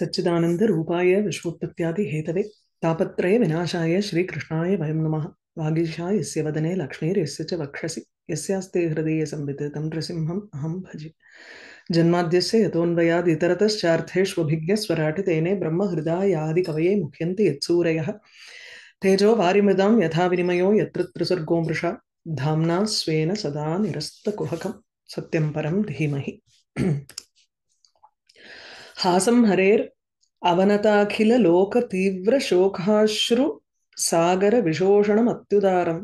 सच्चिदानंद रूपाय विश्वोत्पत्ति Hathaway तापत्रय विनाशाय श्रीकृष्णाय वयम नम वागीशा यस्य वदने यस्य च वक्षसि यस्यास्ते हृदये संविदितं नृसिंहम् अहं भजे जन्माद्यस्य स्वराटि तेने ब्रह्म कवये मुह्यन्ति यत्सूरयः तेजो वारिमृदां यथा विनिमयो यत्र त्रिसर्गो मृषा धाम्ना स्वेन सदा निरस्तकुहकं सत्यं परं धीमहि हासं हरेर् अवनताखिलोकतीव्रशोकाश्रुसागरविशोषणमत्युदारं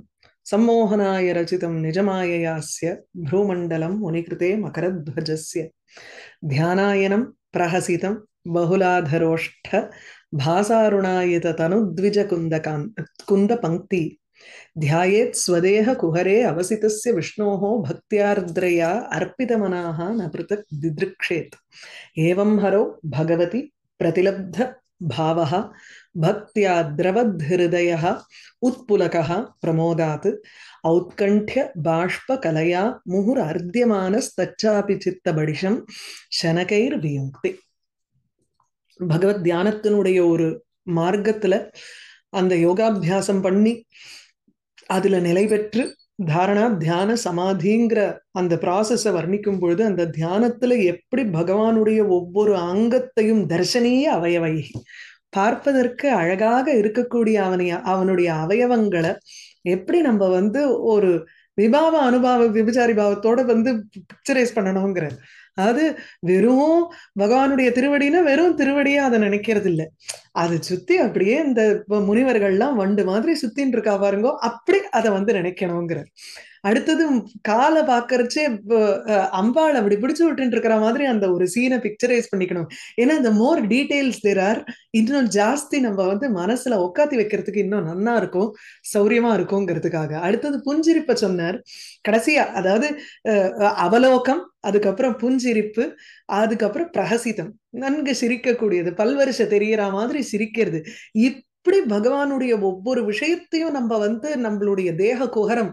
सम्मोहनाय रचितं निजमाययास्य भ्रूमण्डलं मुनिकृते मकरध्वजस्य ध्यानायनं प्रहसितं बहुलाधरोष्ठ भासारुणायित तनुद्विजकुन्दकान् தியாயேத் ஸ்வதேக குஹரே அவசிதஸ்ய விஷ்ணோः பக்தியார்திரயா அர்ப்பிதமனாः ந பிருத்தக் திதிருக்ஷேத் ஏவம் ஹரோ பகவதி பிரதிலப்த भावः भक्त्या द्रवद्हृदयः उत्पुलकः प्रमोदात् औत्कण्ठ्य बाष्पकलया मुहुरार्द्यमानस्तच्चापि சித்தபடிஷம் ஷனகைர் வியுக்தி பகவத் தியானத்தினுடைய ஒரு மார்க்கத்துல அந்த யோகாபியாசம் பண்ணி அதுல நிலைபெற்று தாரணா தியான சமாதிங்கிற அந்த ப்ராசஸை வர்ணிக்கும் பொழுது அந்த தியானத்துல எப்படி பகவானுடைய ஒவ்வொரு அங்கத்தையும் தர்சனீய அவயவை பார்ப்பதற்கு அழகாக இருக்கக்கூடிய அவனைய அவனுடைய அவயவங்களை எப்படி நம்ம வந்து ஒரு விபாவ அனுபவ விபச்சாரி பாவத்தோட வந்து பிக்சரைஸ் பண்ணணுங்கிற அதாவது வெறும் பகவானுடைய திருவடினா வெறும் திருவடியே அதை நினைக்கிறது இல்லை அதை சுத்தி அப்படியே இந்த முனிவர்கள்லாம் வண்டு மாதிரி சுத்தின்னு இருக்கா பாருங்கோ அப்படி அதை வந்து நினைக்கணுங்கிறார் அடுத்தது காலை பாக்குறச்சே அம்பாள் அப்படி பிடிச்சு விட்டுட்டு இருக்கிற மாதிரி அந்த ஒரு சீனை பிக்சரைஸ் பண்ணிக்கணும் ஏன்னா இந்த மோர் டீடைல்ஸ் தேர் ஆர் இன்னும் ஜாஸ்தி நம்ம வந்து மனசுல உட்காத்தி வைக்கிறதுக்கு இன்னும் நன்னா இருக்கும் சௌரியமா இருக்கும்ங்கிறதுக்காக அடுத்தது புஞ்சிரிப்ப சொன்னார் கடைசியா அதாவது அவலோகம் அதுக்கப்புறம் புஞ்சிரிப்பு அதுக்கப்புறம் பிரகசிதம் நன்கு சிரிக்கக்கூடியது பல்வருஷ தெரியற மாதிரி சிரிக்கிறது இப் அப்படி பகவானுடைய ஒவ்வொரு விஷயத்தையும் நம்ம வந்து நம்மளுடைய தேக குகரம்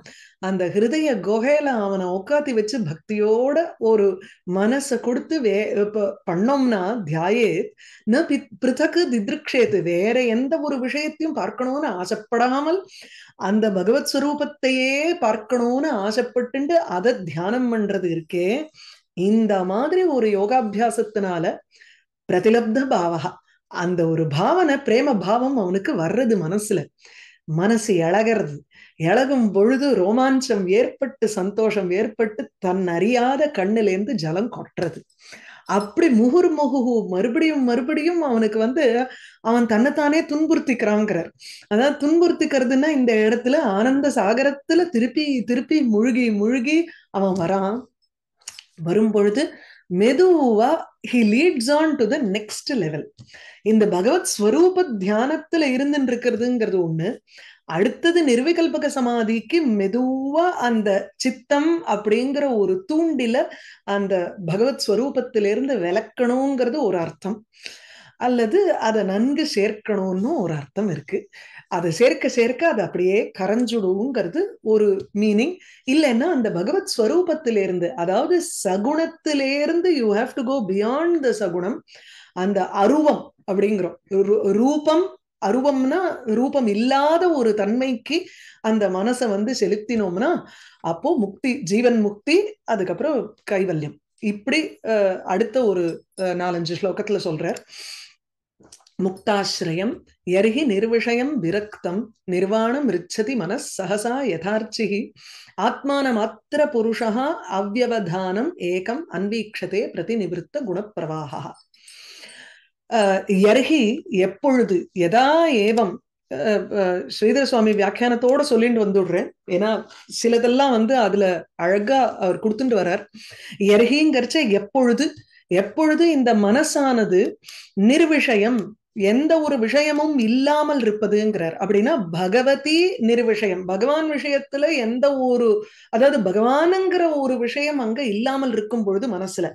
அந்த ஹிருதய குகையில அவனை உட்காத்தி வச்சு பக்தியோட ஒரு மனசை கொடுத்து வே பண்ணோம்னா தியாயே ந பிருத்தக்கு திதிருக்ஷேத்து வேற எந்த ஒரு விஷயத்தையும் பார்க்கணும்னு ஆசைப்படாமல் அந்த பகவத் ஸ்வரூபத்தையே பார்க்கணும்னு ஆசைப்பட்டு அதை தியானம் பண்றது இருக்கே இந்த மாதிரி ஒரு யோகாபியாசத்தினால பிரதிலப்த பாவகா அந்த ஒரு பாவனை பிரேம பாவம் அவனுக்கு வர்றது மனசுல மனசு இழகிறது இழகும் பொழுது ரோமாஞ்சம் ஏற்பட்டு சந்தோஷம் ஏற்பட்டு தன் அறியாத கண்ணிலேருந்து ஜலம் கொட்டுறது அப்படி முகுர் முகுகு மறுபடியும் மறுபடியும் அவனுக்கு வந்து அவன் தன்னைத்தானே துன்புறுத்திக்கிறாங்கிறார் அதான் துன்புறுத்திக்கிறதுன்னா இந்த இடத்துல ஆனந்த சாகரத்துல திருப்பி திருப்பி முழுகி முழுகி அவன் வரான் வரும் பொழுது மெதுவா he leads on to the next level இந்த பகவத் ஸ்வரூப தியானத்துல இருந்துன்னு இருக்கிறதுங்கிறது ஒண்ணு அடுத்தது நிர்விகல்பக சமாதிக்கு மெதுவா அந்த சித்தம் அப்படிங்கிற ஒரு தூண்டில அந்த பகவத் ஸ்வரூபத்திலிருந்து விளக்கணுங்கிறது ஒரு அர்த்தம் அல்லது அதை நன்கு சேர்க்கணும்னு ஒரு அர்த்தம் இருக்கு அதை சேர்க்க சேர்க்க அது அப்படியே கரைஞ்சுடுவோங்கிறது ஒரு மீனிங் இல்லைன்னா அந்த பகவத் ஸ்வரூபத்திலேருந்து அதாவது சகுணத்திலேருந்து you have to go beyond the சகுணம் அந்த அருவம் அப்படிங்கிறோம் ரூபம் அருவம்னா ரூபம் இல்லாத ஒரு தன்மைக்கு அந்த மனசை வந்து செலுத்தினோம்னா அப்போ முக்தி ஜீவன் முக்தி அதுக்கப்புறம் கைவல்யம் இப்படி அடுத்த ஒரு நாலஞ்சு ஸ்லோகத்துல சொல்றேன் முக்தாசிரயம் எர்ஹி நிர்விஷயம் விரக்தம் நிர்வாணம் ரிச்சதி மனஸ் சகசா யதார்ச்சிஹி ஆத்மானமாத்திர புருஷா அவ்வவதானம் ஏகம் அன்வீக்ஷதே பிரதிநிவிருத்த குணப்பிரவாகா எர்ஹி எப்பொழுது எதா ஏவம் ஸ்ரீதர சுவாமி வியாக்கியானத்தோட சொல்லிட்டு வந்துடுறேன் ஏன்னா சிலதெல்லாம் வந்து அதுல அழகா அவர் கொடுத்துட்டு வர்றார் எர்ஹிங்கிறச்ச எப்பொழுது எப்பொழுது இந்த மனசானது நிர்விஷயம் எந்த ஒரு விஷயமும் இல்லாமல் இருப்பதுங்கிறார் அப்படின்னா பகவதி நிர்விஷயம் பகவான் விஷயத்துல எந்த ஒரு அதாவது பகவானுங்கிற ஒரு விஷயம் அங்க இல்லாமல் இருக்கும் பொழுது மனசுல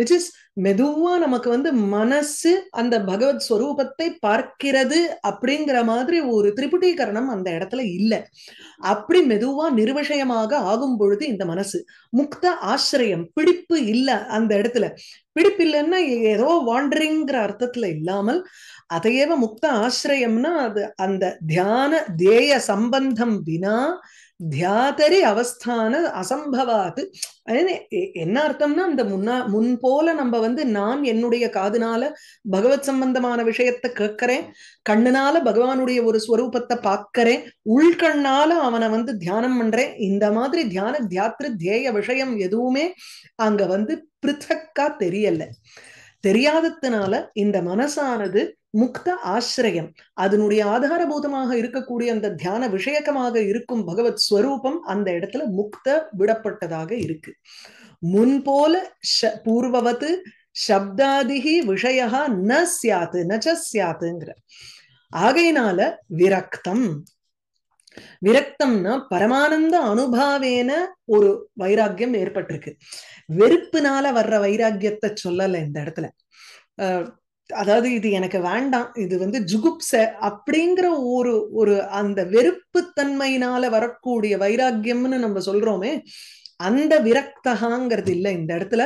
விச் இஸ் மெதுவா நமக்கு வந்து மனசு அந்த பகவத் ஸ்வரூபத்தை பார்க்கிறது அப்படிங்கிற மாதிரி ஒரு திரிபுட்டீகரணம் அந்த இடத்துல இல்லை அப்படி மெதுவா நிர்விஷயமாக ஆகும் பொழுது இந்த மனசு முக்த ஆசிரியம் பிடிப்பு இல்லை அந்த இடத்துல பிடிப்பு இல்லைன்னா ஏதோ வாண்டரிங்கிற அர்த்தத்துல இல்லாமல் அதையவ முக்த ஆசிரியம்னா அது அந்த தியான தேய சம்பந்தம் வினா தியாதரி அவஸ்தான அசம்பவாத்து என்ன அர்த்தம்னா அந்த முன்னா முன் போல நம்ம வந்து நான் என்னுடைய காதுனால பகவத் சம்பந்தமான விஷயத்தை கேட்கறேன் கண்ணுனால பகவானுடைய ஒரு ஸ்வரூபத்தை பார்க்கறேன் உள்கண்ணால அவனை வந்து தியானம் பண்றேன் இந்த மாதிரி தியான தியாத்திரு தியேய விஷயம் எதுவுமே அங்க வந்து பிருத்தக்கா தெரியல தெரியாததுனால இந்த மனசானது முக்த ஆசிரியம் அதனுடைய ஆதாரபூதமாக இருக்கக்கூடிய அந்த தியான விஷயக்கமாக இருக்கும் பகவத் ஸ்வரூபம் அந்த இடத்துல முக்த விடப்பட்டதாக இருக்கு முன்போல பூர்வவத்து சப்தாதிகி விஷயா ந சியாத்து நச்ச சியாத்துங்கிற ஆகையினால விரக்தம் விரக்தம்னா பரமானந்த அனுபாவேன ஒரு வைராக்கியம் ஏற்பட்டிருக்கு வெறுப்புனால வர்ற வைராக்கியத்தை சொல்லலை இந்த இடத்துல அதாவது இது எனக்கு வேண்டாம் இது வந்து ஜுகுப்ச அப்படிங்கிற ஒரு ஒரு அந்த வெறுப்பு தன்மையினால வரக்கூடிய வைராக்கியம்னு நம்ம சொல்றோமே அந்த விரக்தகாங்கிறது இல்லை இந்த இடத்துல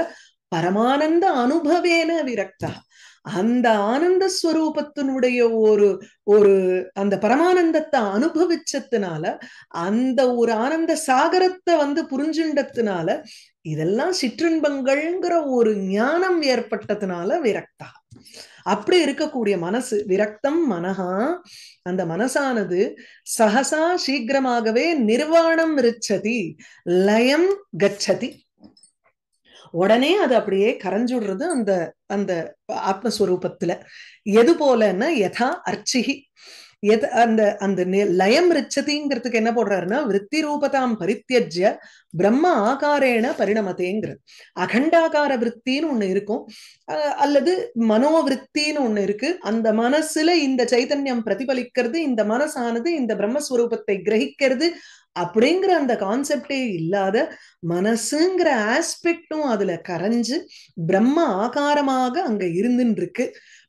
பரமானந்த அனுபவேன விரக்தா அந்த ஆனந்த ஸ்வரூபத்தினுடைய ஒரு ஒரு அந்த பரமானந்தத்தை அனுபவிச்சதுனால அந்த ஒரு ஆனந்த சாகரத்தை வந்து புரிஞ்சுண்டதுனால இதெல்லாம் சிற்றின்பங்கள்ங்கிற ஒரு ஞானம் ஏற்பட்டதுனால விரக்தா அப்படி இருக்கக்கூடிய மனசு விரக்தம் மனஹா அந்த மனசானது சகசா சீக்கிரமாகவே நிர்வாணம் ரிச்சதி லயம் கச்சதி உடனே அது அப்படியே கரைஞ்சுடுறது அந்த அந்த ஆத்மஸ்வரூபத்துல எது போலன்னா யதா அர்ச்சிகி எது அந்த அந்த லயம் ரிச்சதிங்கிறதுக்கு என்ன போடுறாருன்னா விற்பி ரூபதாம் பரித்தியஜ பிரம்ம ஆகாரேன பரிணமத்தேங்கிறது அகண்டாகார விற்த்தின்னு ஒண்ணு இருக்கும் அல்லது மனோவிருத்தின்னு ஒண்ணு இருக்கு அந்த மனசுல இந்த சைதன்யம் பிரதிபலிக்கிறது இந்த மனசானது இந்த பிரம்மஸ்வரூபத்தை கிரகிக்கிறது அப்படிங்கிற அந்த கான்செப்டே இல்லாத மனசுங்கிற ஆஸ்பெக்டும் அதுல கரைஞ்சு பிரம்ம ஆகாரமாக அங்க இருந்துன்னு இருக்கு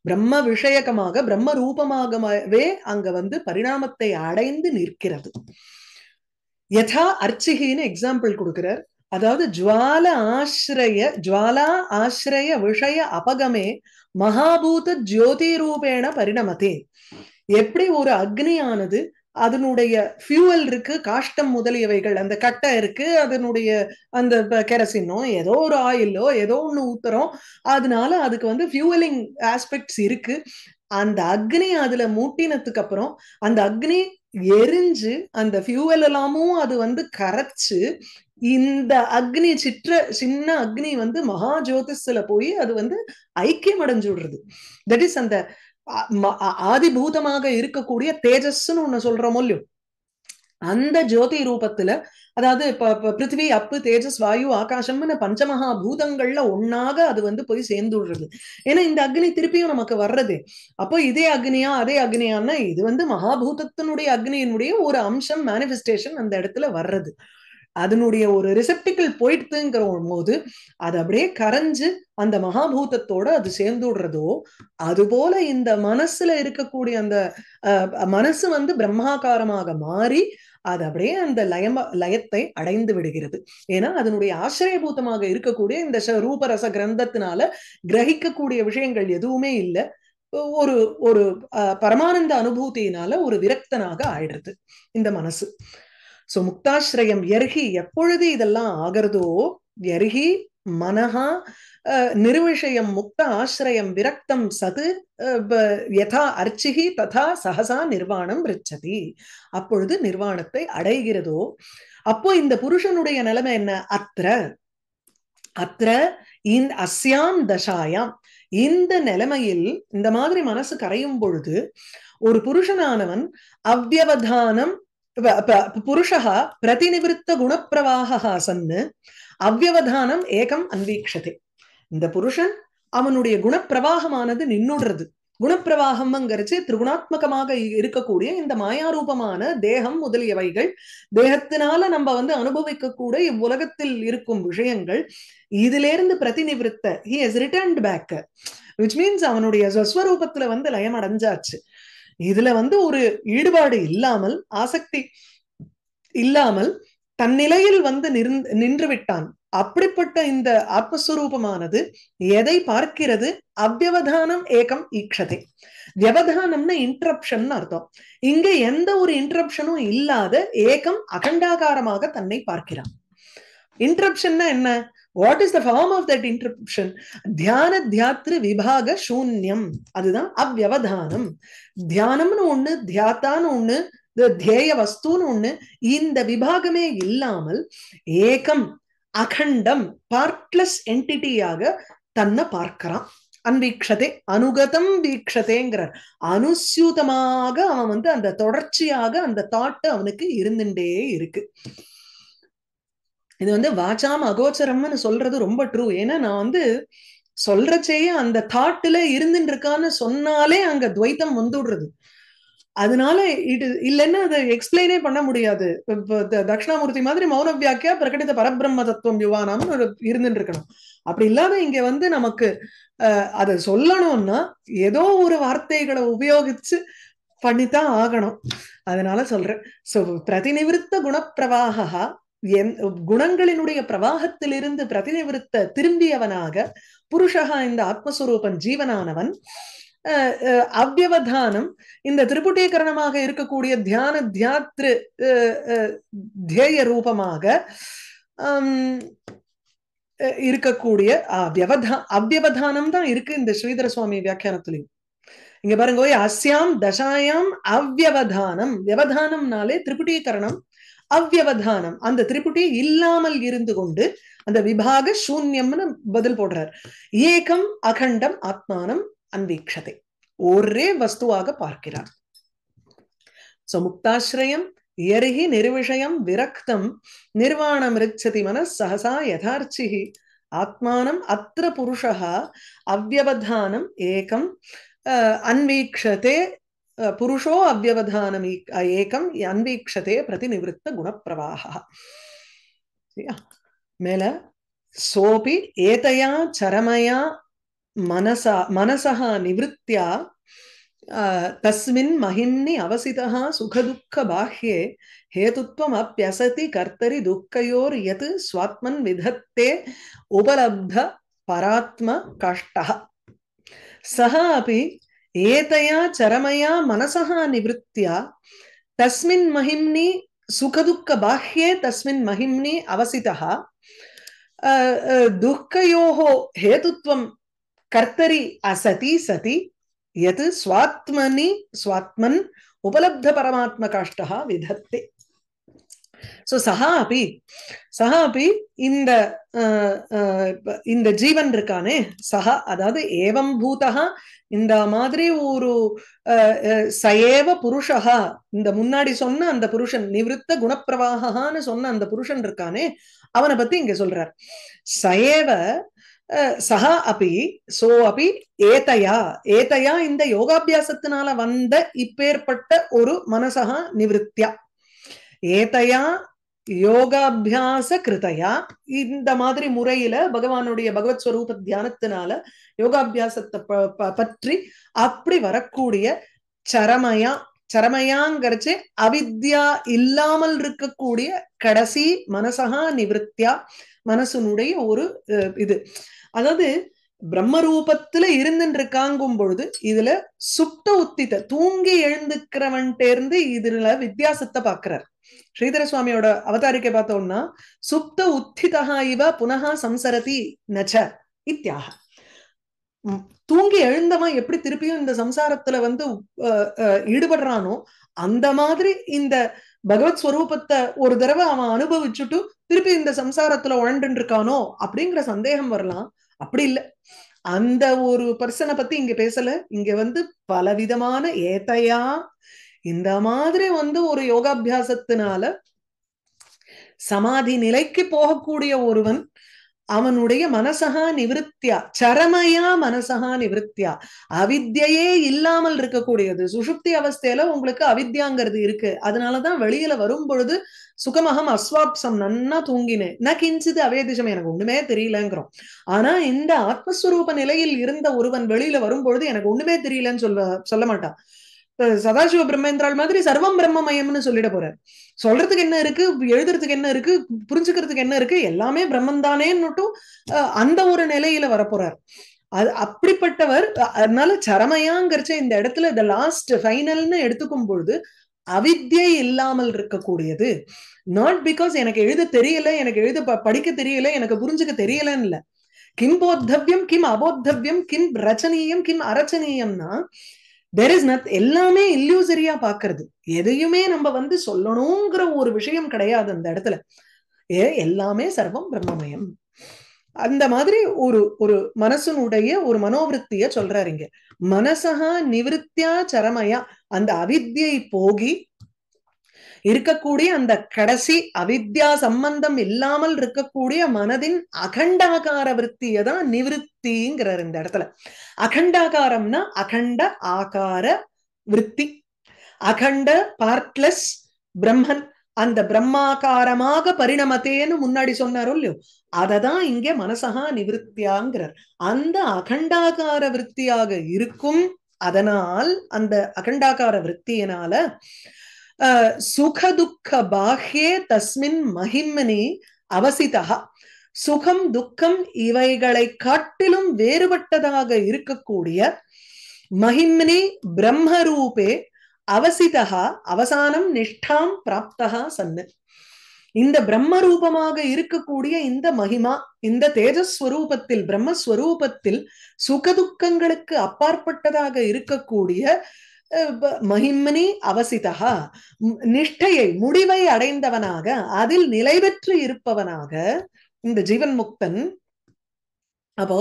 பிரம்ம விஷயகமாக பிரம்ம ரூபமாகவே அங்க வந்து பரிணாமத்தை அடைந்து நிற்கிறது யதா அர்ச்சிகின்னு எக்ஸாம்பிள் கொடுக்கிறார் அதாவது ஜுவால ஆசிரய ஜுவாலா ஆசிரய விஷய அபகமே மகாபூத ஜோதி ரூபேண பரிணமதே எப்படி ஒரு அக்னியானது அதனுடைய ஃபியூவல் இருக்கு காஷ்டம் முதலியவைகள் அந்த கட்டை இருக்கு அதனுடைய அந்த கெரசினோ ஏதோ ஒரு ஆயிலோ ஏதோ ஒன்று ஊத்துறோம் அதனால அதுக்கு வந்து ஃபியூவலிங் ஆஸ்பெக்ட்ஸ் இருக்கு அந்த அக்னி அதுல மூட்டினத்துக்கு அப்புறம் அந்த அக்னி எரிஞ்சு அந்த ஃபியூவல் எல்லாமும் அது வந்து கரைச்சு இந்த அக்னி சிற்ற சின்ன அக்னி வந்து மகா ஜோதிஸ்ல போய் அது வந்து ஐக்கியம் அடைஞ்சு விடுறது தட் இஸ் அந்த ஆதிபூதமாக இருக்கக்கூடிய தேஜஸ்ன்னு ஒண்ணு சொல்றோம் இல்லையோ அந்த ஜோதி ரூபத்துல அதாவது இப்ப பிருத்திவி அப்பு தேஜஸ் வாயு ஆகாசம்னு பஞ்சமகா பூதங்கள்ல ஒன்னாக அது வந்து போய் சேர்ந்துடுறது ஏன்னா இந்த அக்னி திருப்பியும் நமக்கு வர்றது அப்போ இதே அக்னியா அதே அக்னியான்னா இது வந்து மகாபூதத்தினுடைய அக்னியினுடைய ஒரு அம்சம் மேனிஃபெஸ்டேஷன் அந்த இடத்துல வர்றது அதனுடைய ஒரு ரிசெப்டிக்கல் போயிட்டுங்கிற போது அது அப்படியே கரைஞ்சு அந்த மகாபூதத்தோட அது சேர்ந்து அது அதுபோல இந்த மனசுல இருக்கக்கூடிய அந்த மனசு வந்து பிரம்மாகாரமாக மாறி அது அப்படியே அந்த லயம லயத்தை அடைந்து விடுகிறது ஏன்னா அதனுடைய ஆசிரியபூதமாக இருக்கக்கூடிய இந்த ரூபரச கிரந்தத்தினால கிரகிக்கக்கூடிய விஷயங்கள் எதுவுமே இல்லை ஒரு ஒரு பரமானந்த அனுபூதியினால ஒரு விரக்தனாக ஆயிடுறது இந்த மனசு சோ முக்தாசிரயம் எருகி எப்பொழுது இதெல்லாம் ஆகிறதோ எருகி மனஹா நிர்விஷயம் முக்த ஆசிரயம் விரக்தம் சது யதா அர்ச்சிகி ததா சகசா நிர்வாணம் பிரச்சதி அப்பொழுது நிர்வாணத்தை அடைகிறதோ அப்போ இந்த புருஷனுடைய நிலைமை என்ன அத்திர அத்திர இந்த அஸ்யாம் தசாயாம் இந்த நிலைமையில் இந்த மாதிரி மனசு கரையும் பொழுது ஒரு புருஷனானவன் அவ்வதானம் பிரதிநிவிருத்த குணப்பிரவாக சன்னு அவ்வதானம் ஏகம் அன்வீக்ஷதே இந்த புருஷன் அவனுடைய குணப்பிரவாகமானது நின்னுடுறது குணப்பிரவாகம்ங்கிறச்சு திரிகுணாத்மகமாக இருக்கக்கூடிய இந்த மாயாரூபமான தேகம் முதலியவைகள் தேகத்தினால நம்ம வந்து அனுபவிக்கக்கூட இவ்வுலகத்தில் இருக்கும் விஷயங்கள் இதிலிருந்து பிரதிநிவிருத்த he has returned back which means அவனுடைய ஸ்வஸ்வரூபத்துல வந்து லயம் அடைஞ்சாச்சு இதுல வந்து ஒரு ஈடுபாடு இல்லாமல் ஆசக்தி இல்லாமல் தன்னிலையில் வந்து நின்று விட்டான் அப்படிப்பட்ட இந்த ஆத்மஸ்வரூபமானது எதை பார்க்கிறது அவ்வதானம் ஏகம் ஈக்ஷதை வியவதானம்னா இன்டரப்ஷன் அர்த்தம் இங்க எந்த ஒரு இன்டரப்ஷனும் இல்லாத ஏகம் அகண்டாகாரமாக தன்னை பார்க்கிறான் இன்டரப்ஷன்னா என்ன what is the form of that interpretation தியான தியாத்ரு விபாக சூன்யம் அதுதான் அவ்வதானம் தியானம்னு ஒண்ணு தியாத்தான்னு ஒண்ணு தியேய வஸ்துன்னு ஒண்ணு இந்த விபாகமே இல்லாமல் ஏகம் அகண்டம் பார்ட்லெஸ் என்டிட்டியாக தன்னை பார்க்கிறான் அன்வீக்ஷதே அனுகதம் வீக்ஷதேங்கிறார் அனுசியூதமாக அவன் வந்து அந்த தொடர்ச்சியாக அந்த தாட்டு அவனுக்கு இருந்துட்டே இருக்கு இது வந்து வாச்சாம் அகோச்சரம்னு சொல்றது ரொம்ப ட்ரூ ஏன்னா நான் வந்து சொல்றச்சேயே அந்த தாட்டுல இருந்துட்டு இருக்கான்னு சொன்னாலே அங்க துவைத்தம் வந்துடுறது அதனால இது இல்லைன்னா அதை எக்ஸ்பிளைனே பண்ண முடியாது தட்சிணாமூர்த்தி மாதிரி மௌன வியாக்கியா பிரகடித பரபிரம்ம தத்துவம் யுவானாம்னு ஒரு இருந்துட்டு இருக்கணும் அப்படி இல்லாத இங்க வந்து நமக்கு அஹ் அதை சொல்லணும்னா ஏதோ ஒரு வார்த்தைகளை உபயோகிச்சு பண்ணித்தான் ஆகணும் அதனால சொல்றேன் சோ பிரதிநிவிருத்த குணப்பிரவாகா குணங்களினுடைய பிரவாகத்திலிருந்து பிரதிநிவிருத்த திரும்பியவனாக புருஷகா இந்த ஆத்மஸ்வரூபன் ஜீவனானவன் அவ்வவதானம் இந்த திரிபுடீகரணமாக இருக்கக்கூடிய தியான தியாத்ரு தேய ரூபமாக இருக்கக்கூடிய அவ்யவதானம் தான் இருக்கு இந்த ஸ்ரீதர சுவாமி வியாக்கியானத்துலையும் இங்க பாருங்க அஸ்யாம் தசாயாம் அவ்வதானம் வியவதானம்னாலே திரிபுடீகரணம் அவ்வதானம் அந்த திரிபுட்டி இல்லாமல் இருந்து கொண்டு அந்த விபாக சூன்யம்னு பதில் போடுறார் ஏகம் அகண்டம் ஆத்மானம் அன்வீக்ஷதை ஒரே வஸ்துவாக பார்க்கிறார் சோ முக்தாசிரயம் எருகி நிர்விஷயம் விரக்தம் நிர்வாணம் ரிச்சதி மன சகசா யதார்ச்சிஹி ஆத்மானம் அத்திர புருஷா அவ்வதானம் ஏகம் அன்வீக்ஷதே पुरुषो अव्यवधानम् एकम् अन्वीक्षते प्रतिनिवृत्तगुणप्रवाहः मेल सोऽपि एतया चरमया मनसा मनसः निवृत्त्या तस्मिन् महिम्नि अवसितः सुखदुःखबाह्ये हेतुत्वमप्यसति कर्तरि दुःखयोर् स्वात्मन् विधत्ते उपलब्धपरात्मकष्टः सः अपि एतया चरमया मनसः निवृत्त्या तस्मिन् महिम्नि सुखदुःखबाह्ये तस्मिन् महिम्नि अवसितः दुःखयोः हेतुत्वं कर्तरि असति सति यत् स्वात्मनि स्वात्मन् उपलब्धपरमात्मकाष्ठः विधत्ते சோ சஹா அபி சஹா அபி இந்த இந்த ஜீவன் இருக்கானே சஹா அதாவது ஏவம் பூதா இந்த மாதிரி ஒரு சயேவ புருஷா இந்த முன்னாடி சொன்ன அந்த புருஷன் நிவிருத்த குணப்பிரவாகான்னு சொன்ன அந்த புருஷன் இருக்கானே அவனை பத்தி இங்க சொல்றார் சயேவ சஹா அபி சோ அபி ஏதையா ஏதையா இந்த யோகாபியாசத்தினால வந்த இப்பேற்பட்ட ஒரு மனசகா நிவிருத்தியா ஏதையா யோகாபியாச கிருதையா இந்த மாதிரி முறையில பகவானுடைய பகவத் ஸ்வரூப தியானத்தினால யோகாபியாசத்தை பற்றி அப்படி வரக்கூடிய சரமயா சரமயாங்கிறச்சு அவித்யா இல்லாமல் இருக்கக்கூடிய கடைசி மனசகா நிவத்தியா மனசனுடைய ஒரு இது அதாவது பிரம்ம ரூபத்துல இருந்துன்னு பொழுது இதுல சுப்த உத்தித தூங்கி எழுந்துக்கிறவன்ட்டேருந்து இதுல வித்தியாசத்தை பாக்குறார் ஸ்ரீதர சுவாமியோட அவதாரிக்க பார்த்தோம்னா சுப்த உத்திதா இவ புனகா சம்சரதி நச்ச இத்தியாக தூங்கி எழுந்தவன் எப்படி திருப்பியும் இந்த சம்சாரத்துல வந்து ஈடுபடுறானோ அந்த மாதிரி இந்த பகவத் ஸ்வரூபத்தை ஒரு தடவை அவன் அனுபவிச்சுட்டு திருப்பி இந்த சம்சாரத்துல உழண்டு இருக்கானோ அப்படிங்கிற சந்தேகம் வரலாம் அப்படி இல்லை அந்த ஒரு பர்சனை பத்தி இங்க பேசல இங்க வந்து பலவிதமான ஏத்தையா இந்த மாதிரி வந்து ஒரு யோகாபியாசத்தினால சமாதி நிலைக்கு போகக்கூடிய ஒருவன் அவனுடைய மனசகா நிவத்தியா சரமையா மனசகா நிவத்தியா அவித்தியே இல்லாமல் இருக்கக்கூடியது சுஷுப்தி அவஸ்தையில உங்களுக்கு அவித்யாங்கிறது இருக்கு அதனாலதான் வெளியில வரும் பொழுது சுகமகம் அஸ்வாப்சம் நன்னா தூங்கினேன் நான் கிஞ்சிது அவேதிஷம் எனக்கு ஒண்ணுமே தெரியலங்கிறோம் ஆனா இந்த ஆத்மஸ்வரூப நிலையில் இருந்த ஒருவன் வெளியில வரும்பொழுது எனக்கு ஒண்ணுமே தெரியலன்னு சொல்ல சொல்ல மாட்டான் சதாசிவ பிரம்மேந்திரால் மாதிரி சர்வம் பிரம்ம மயம்னு சொல்லிட போறாரு சொல்றதுக்கு என்ன இருக்கு எழுதுறதுக்கு என்ன இருக்கு புரிஞ்சுக்கிறதுக்கு என்ன இருக்கு எல்லாமே பிரம்மந்தானேன்னுட்டும் அந்த ஒரு நிலையில வரப்போறாரு அது அப்படிப்பட்டவர் அதனால சரமையாங்கிறச்ச இந்த இடத்துல த லாஸ்ட் ஃபைனல்னு எடுத்துக்கும் பொழுது அவித்தியை இல்லாமல் இருக்கக்கூடியது நாட் பிகாஸ் எனக்கு எழுத தெரியல எனக்கு எழுத படிக்க தெரியல எனக்கு புரிஞ்சுக்க தெரியலன்னு இல்லை கிம் போத்தவியம் கிம் அபோத்தவியம் கிம் ரச்சனீயம் கிம் அரச்சனீயம்னா தெர் இஸ் நத் எல்லாமே இல்யூசரியா பாக்குறது எதையுமே நம்ம வந்து சொல்லணுங்கிற ஒரு விஷயம் கிடையாது அந்த இடத்துல ஏ எல்லாமே சர்வம் பிரம்மமயம் அந்த மாதிரி ஒரு ஒரு மனசனுடைய ஒரு மனோவிருத்திய சொல்றாரு இங்க மனசகா நிவிருத்தியா சரமையா அந்த அவித்தியை போகி இருக்கக்கூடிய அந்த கடைசி அவித்யா சம்பந்தம் இல்லாமல் இருக்கக்கூடிய மனதின் அகண்டாகார விற்த்தியை தான் நிவத்திங்கிறார் இந்த இடத்துல அகண்டாகாரம்னா அகண்ட ஆகார விற்பி அகண்ட பார்ட்லெஸ் பிரம்மன் அந்த பிரம்மாக்காரமாக பரிணமத்தேன்னு முன்னாடி சொன்னாரோ இல்லையோ அததான் இங்கே மனசகா நிவத்தியாங்கிறார் அந்த அகண்டாகார விற்த்தியாக இருக்கும் அதனால் அந்த அகண்டாகார விற்த்தியினால சுகதுக்க பாகே தஸ்மின் மகிம்மனி அவசிதா சுகம் துக்கம் இவைகளை காட்டிலும் வேறுபட்டதாக இருக்கக்கூடிய மகிமினி பிரம்மரூபே அவசிதா அவசானம் நிஷ்டாம் பிராப்தா சன்னு இந்த பிரம்மரூபமாக இருக்கக்கூடிய இந்த மகிமா இந்த தேஜஸ்வரூபத்தில் பிரம்மஸ்வரூபத்தில் சுகதுக்கங்களுக்கு அப்பாற்பட்டதாக இருக்கக்கூடிய மகிம்னி அவசிதா நிஷ்டையை முடிவை அடைந்தவனாக அதில் நிலை பெற்று இருப்பவனாக இந்த ஜீவன் முக்தன் அப்போ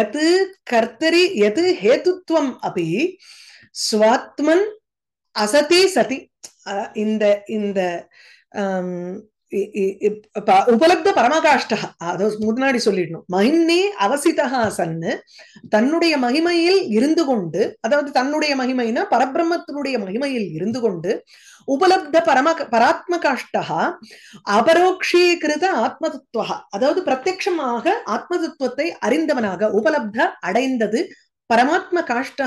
எது கர்த்தரி எது ஹேத்துவம் அப்படி ஸ்வாத்மன் அசதி சதி இந்த இந்த உபலப்த பரமகாஷ்டா அதை முன்னாடி சொல்லிடணும் மகிமே அவசிதகா சன்னு தன்னுடைய மகிமையில் இருந்து கொண்டு அதாவது தன்னுடைய மகிமைனா பரபிரம்மத்தினுடைய மகிமையில் இருந்து கொண்டு உபலப்த பரம பராத்ம காஷ்டா அபரோக்ஷீகிருத ஆத்ம தத்துவா அதாவது பிரத்யட்சமாக ஆத்ம தத்துவத்தை அறிந்தவனாக உபலப்த அடைந்தது பரமாத்ம காஷ்டா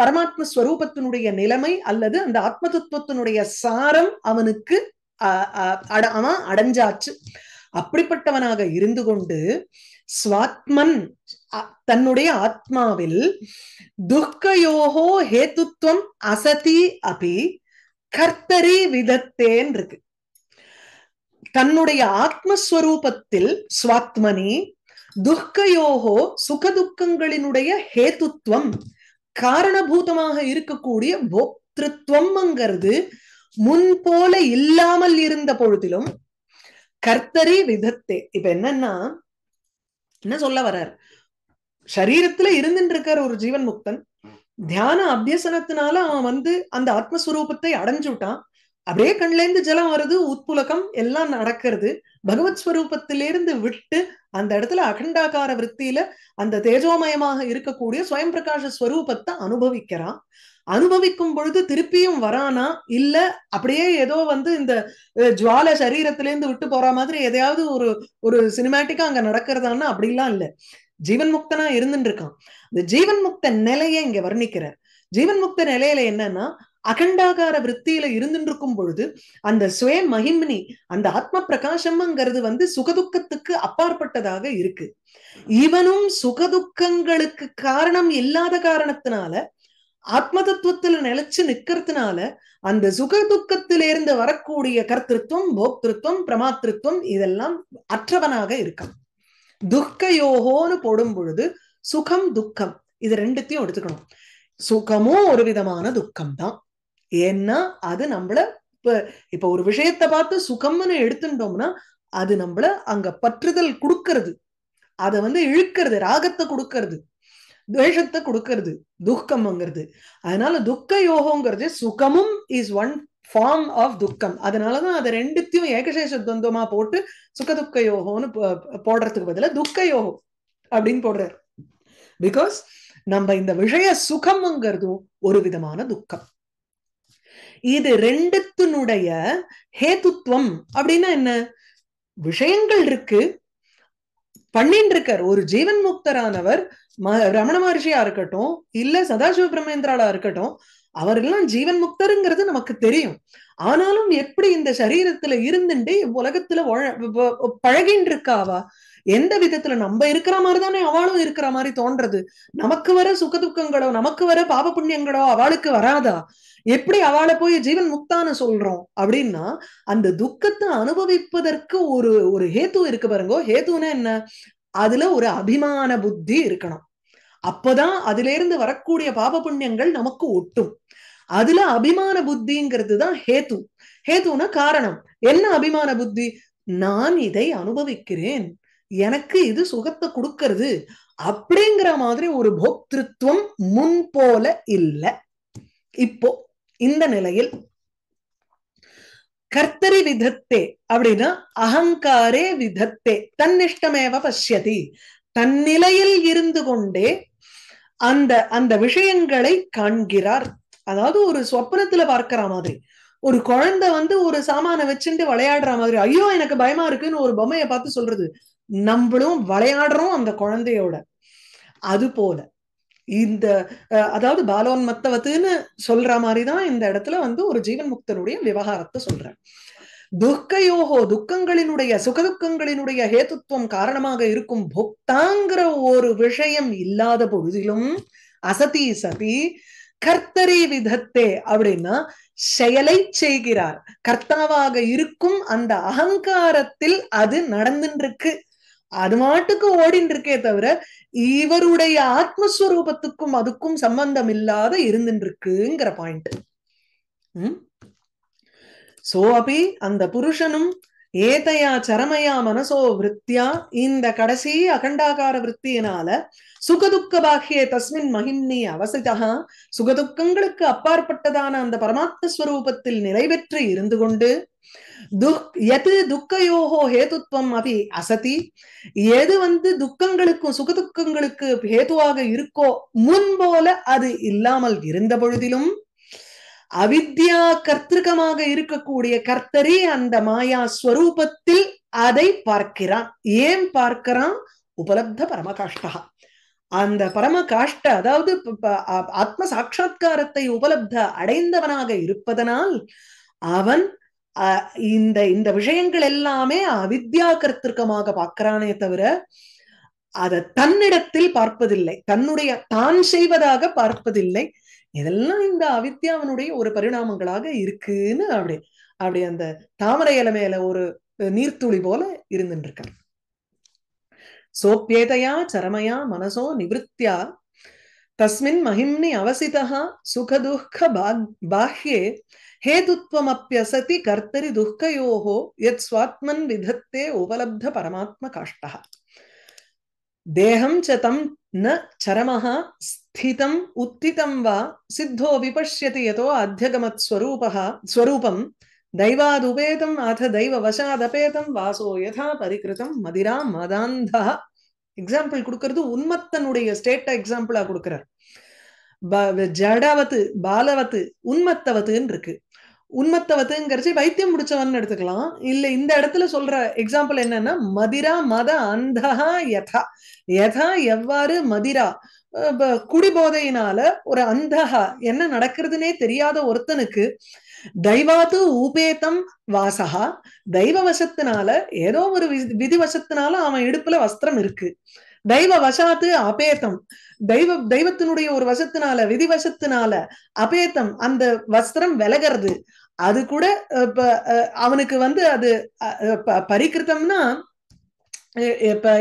பரமாத்ம ஸ்வரூபத்தினுடைய நிலைமை அல்லது அந்த ஆத்ம தத்துவத்தினுடைய சாரம் அவனுக்கு அஹ் அவன் அடைஞ்சாச்சு அப்படிப்பட்டவனாக இருந்து கொண்டு சுவாத்மன் தன்னுடைய ஆத்மாவில் துக்கயோகோ ஹேத்துவம் அசதி அபி கர்த்தரி விதத்தேன் இருக்கு தன்னுடைய ஆத்மஸ்வரூபத்தில் சுவாத்மனி துக்கயோகோ சுகதுக்கங்களினுடைய ஹேத்துத்வம் காரணபூதமாக இருக்கக்கூடிய போக்திருத்வம்ங்கிறது முன்போல இல்லாமல் இருந்த பொழுதிலும் கர்த்தரி விதத்தே இப்ப என்னன்னா என்ன சொல்ல வர்றார் சரீரத்துல இருந்துட்டு இருக்கிற ஒரு ஜீவன் முக்தன் தியான அபியசனத்தினால அவன் வந்து அந்த ஆத்மஸ்வரூபத்தை அடைஞ்சுட்டான் அப்படியே கண்லேருந்து ஜலம் வருது உட்புலகம் எல்லாம் நடக்கிறது பகவத் ஸ்வரூபத்திலிருந்து விட்டு அந்த இடத்துல அகண்டாகார விற்த்தியில அந்த தேஜோமயமாக இருக்கக்கூடிய சுயம் பிரகாஷ ஸ்வரூபத்தை அனுபவிக்கிறான் அனுபவிக்கும் பொழுது திருப்பியும் வரானா இல்ல அப்படியே ஏதோ வந்து இந்த ஜுவால சரீரத்திலேருந்து விட்டு போற மாதிரி எதையாவது ஒரு ஒரு சினிமேட்டிக்கா அங்க நடக்கிறதான்னா அப்படிலாம் இல்ல ஜீவன் முக்தனா இருந்துட்டு இருக்கான் இந்த ஜீவன் முக்த நிலையை இங்க வர்ணிக்கிறார் ஜீவன் முக்த நிலையில என்னன்னா அகண்டாகார விற்த்தியில இருந்துட்டு இருக்கும் பொழுது அந்த சுய மகிம்னி அந்த ஆத்ம பிரகாசம்ங்கிறது வந்து சுகதுக்கத்துக்கு அப்பாற்பட்டதாக இருக்கு இவனும் சுகதுக்கங்களுக்கு காரணம் இல்லாத காரணத்தினால ஆத்ம தத்துவத்துல நிலைச்சு நிக்கிறதுனால அந்த சுக துக்கத்திலிருந்து வரக்கூடிய கர்த்திருவம் போக்திருத்தம் பிரமாத்திருத்தம் இதெல்லாம் அற்றவனாக இருக்கான் யோகோன்னு போடும் பொழுது சுகம் துக்கம் இது ரெண்டுத்தையும் எடுத்துக்கணும் சுகமும் ஒரு விதமான துக்கம் தான் ஏன்னா அது நம்மள இப்ப இப்ப ஒரு விஷயத்த பார்த்து சுகம்னு எடுத்துட்டோம்னா அது நம்மள அங்க பற்றுதல் கொடுக்கறது அதை வந்து இழுக்கிறது ராகத்தை கொடுக்கறது துவேஷத்தை கொடுக்கறது துக்கம்ங்கிறது அதனால துக்க யோகோங்கிறது சுகமும் இஸ் ஒன் ஃபார்ம் ஆஃப் துக்கம் அதனாலதான் அதை ரெண்டுத்தையும் ஏகசேஷ துவந்தமா போட்டு சுக துக்க யோகம்னு போடுறதுக்கு பதில துக்க யோகம் அப்படின்னு போடுறாரு பிகாஸ் நம்ம இந்த விஷய சுகம்ங்கிறதும் ஒரு விதமான துக்கம் இது ரெண்டுத்தினுடைய ஹேதுத்துவம் அப்படின்னா என்ன விஷயங்கள் இருக்கு பண்ணிட்டு இருக்கார் ஒரு ஜீவன் முக்தரானவர் ரமண மகர்ஷியா இருக்கட்டும் இல்ல சதாசிவ பிரமேந்திராலா இருக்கட்டும் அவரெல்லாம் ஜீவன் முக்தருங்கிறது நமக்கு தெரியும் ஆனாலும் எப்படி இந்த சரீரத்துல இருந்துட்டு உலகத்துல பழகின் இருக்காவா எந்த விதத்துல நம்ம இருக்கிற மாதிரி தானே அவளும் இருக்கிற மாதிரி தோன்றது நமக்கு வர சுக துக்கங்களோ நமக்கு வர பாப புண்ணியங்களோ அவளுக்கு வராதா எப்படி அவளை போய் ஜீவன் முக்தான்னு சொல்றோம் அப்படின்னா அந்த துக்கத்தை அனுபவிப்பதற்கு ஒரு ஒரு ஹேத்து இருக்கு பாருங்க ஹேத்துனா என்ன அதுல ஒரு அபிமான புத்தி இருக்கணும் அப்பதான் அதுல இருந்து வரக்கூடிய பாப புண்ணியங்கள் நமக்கு ஒட்டும் அதுல அபிமான புத்திங்கிறது தான் ஹேத்து ஹேத்துனா காரணம் என்ன அபிமான புத்தி நான் இதை அனுபவிக்கிறேன் எனக்கு இது சுகத்தை கொடுக்கறது அப்படிங்கிற மாதிரி ஒரு போக்திருத்துவம் முன் போல இல்லை இப்போ இந்த நிலையில் கர்த்தரி விதத்தே அப்படின்னா அகங்காரே விதத்தே தன்னிஷ்டமேவ பசியதி தன்னிலையில் இருந்து கொண்டே அந்த அந்த விஷயங்களை காண்கிறார் அதாவது ஒரு சொப்னத்துல பார்க்கிற மாதிரி ஒரு குழந்தை வந்து ஒரு சாமான வச்சுட்டு விளையாடுற மாதிரி ஐயோ எனக்கு பயமா இருக்குன்னு ஒரு பொம்மையை பார்த்து சொல்றது நம்மளும் விளையாடுறோம் அந்த குழந்தையோட அது போல இந்த அதாவது பாலோன்மத்தவத்துன்னு சொல்ற மாதிரிதான் இந்த இடத்துல வந்து ஒரு ஜீவன் முக்தனுடைய விவகாரத்தை சொல்றேன் துக்கையோகோ துக்கங்களினுடைய சுகதுக்கங்களினுடைய ஹேதுத்துவம் காரணமாக இருக்கும் போக்தாங்கிற ஒரு விஷயம் இல்லாத பொழுதிலும் அசதி சதி கர்த்தரி விதத்தே அப்படின்னா செயலை செய்கிறார் கர்த்தாவாக இருக்கும் அந்த அகங்காரத்தில் அது நடந்துருக்கு அது மாட்டுக்கு ஓடின் இருக்கே தவிர இவருடைய ஆத்மஸ்வரூபத்துக்கும் அதுக்கும் சம்பந்தம் இல்லாத இருந்துட்டு இருக்குங்கிற பாயிண்ட் சோ அபி அந்த புருஷனும் ஏதையா சரமையா மனசோ விருத்தியா இந்த கடைசி அகண்டாகார விற்த்தியினால சுகதுக்க பாக்கிய தஸ்மின் மகிண்ணி அவசிதா சுகதுக்கங்களுக்கு அப்பாற்பட்டதான அந்த பரமாத்ம ஸ்வரூபத்தில் நிறைவேற்று இருந்து கொண்டு துக் எது ஹேதுத்வம் அபி அசதி எது வந்து துக்கங்களுக்கும் சுகதுக்கங்களுக்கு ஹேதுவாக இருக்கோ முன்போல அது இல்லாமல் இருந்த பொழுதிலும் அவித்யா கர்த்திருக்கமாக இருக்கக்கூடிய கர்த்தரே அந்த மாயா ஸ்வரூபத்தில் அதை பார்க்கிறான் ஏன் பார்க்கிறான் உபலப்த பரமகாஷ்டா அந்த பரம காஷ்ட அதாவது ஆத்ம சாட்சா்காரத்தை உபலப்த அடைந்தவனாக இருப்பதனால் அவன் இந்த இந்த விஷயங்கள் எல்லாமே அவித்யா கருத்திருக்கமாக பார்க்கிறானே தவிர அதை தன்னிடத்தில் பார்ப்பதில்லை தன்னுடைய தான் செய்வதாக பார்ப்பதில்லை இதெல்லாம் இந்த அவித்யாவனுடைய ஒரு பரிணாமங்களாக இருக்குன்னு அப்படி அப்படி அந்த தாமரை இலை மேல ஒரு நீர்த்துளி போல இருந்துருக்க இருக்க சோப்பியேதையா சரமையா மனசோ நிவத்தியா தஸ்மின் மகிம்னி அவசிதா சுகதுக்க பாக்யே हेतुत्वप्यसति कर्तरी दुःखयोः यत् विधत्ते उपलब्ध परमात्मकाष्ठः देहं च तं न चरमः स्थितम् उत्थितं वा सिद्धो विपश्यति यतो आद्यगमत्स्वरूपः स्वरूपं दैवादुपेतम् अथ दैववशादपेतं वासो यथा परिकृतं मदिरा மதாந்தः எக்ஸாம்பிள் கொடுக்கறது உண்மத்தனுடைய ஸ்டேட்டை எக்ஸாம்பிளாக கொடுக்குறார் ஜடாவத்து பாலவத்து உண்மத்தவத்துன்னு இருக்கு உண்மத்தவத்துங்கிறச்சு வைத்தியம் முடிச்சவன் எடுத்துக்கலாம் இல்ல இந்த இடத்துல சொல்ற எக்ஸாம்பிள் என்னன்னா மதிரா மத அந்தஹா யதா யதா எவ்வாறு மதிரா குடிபோதையினால ஒரு அந்தஹா என்ன நடக்கிறதுனே தெரியாத ஒருத்தனுக்கு தெய்வாத்து உபேதம் வாசகா தெய்வ வசத்தினால ஏதோ ஒரு விதி வசத்தினால அவன் இடுப்புல வஸ்திரம் இருக்கு தெய்வ வசாத்து அபேதம் தெய்வ தெய்வத்தினுடைய ஒரு வசத்தினால விதி வசத்தினால அபேதம் அந்த வஸ்திரம் விலகிறது அது கூட அவனுக்கு வந்து அது பரிகிருத்தம்னா இப்ப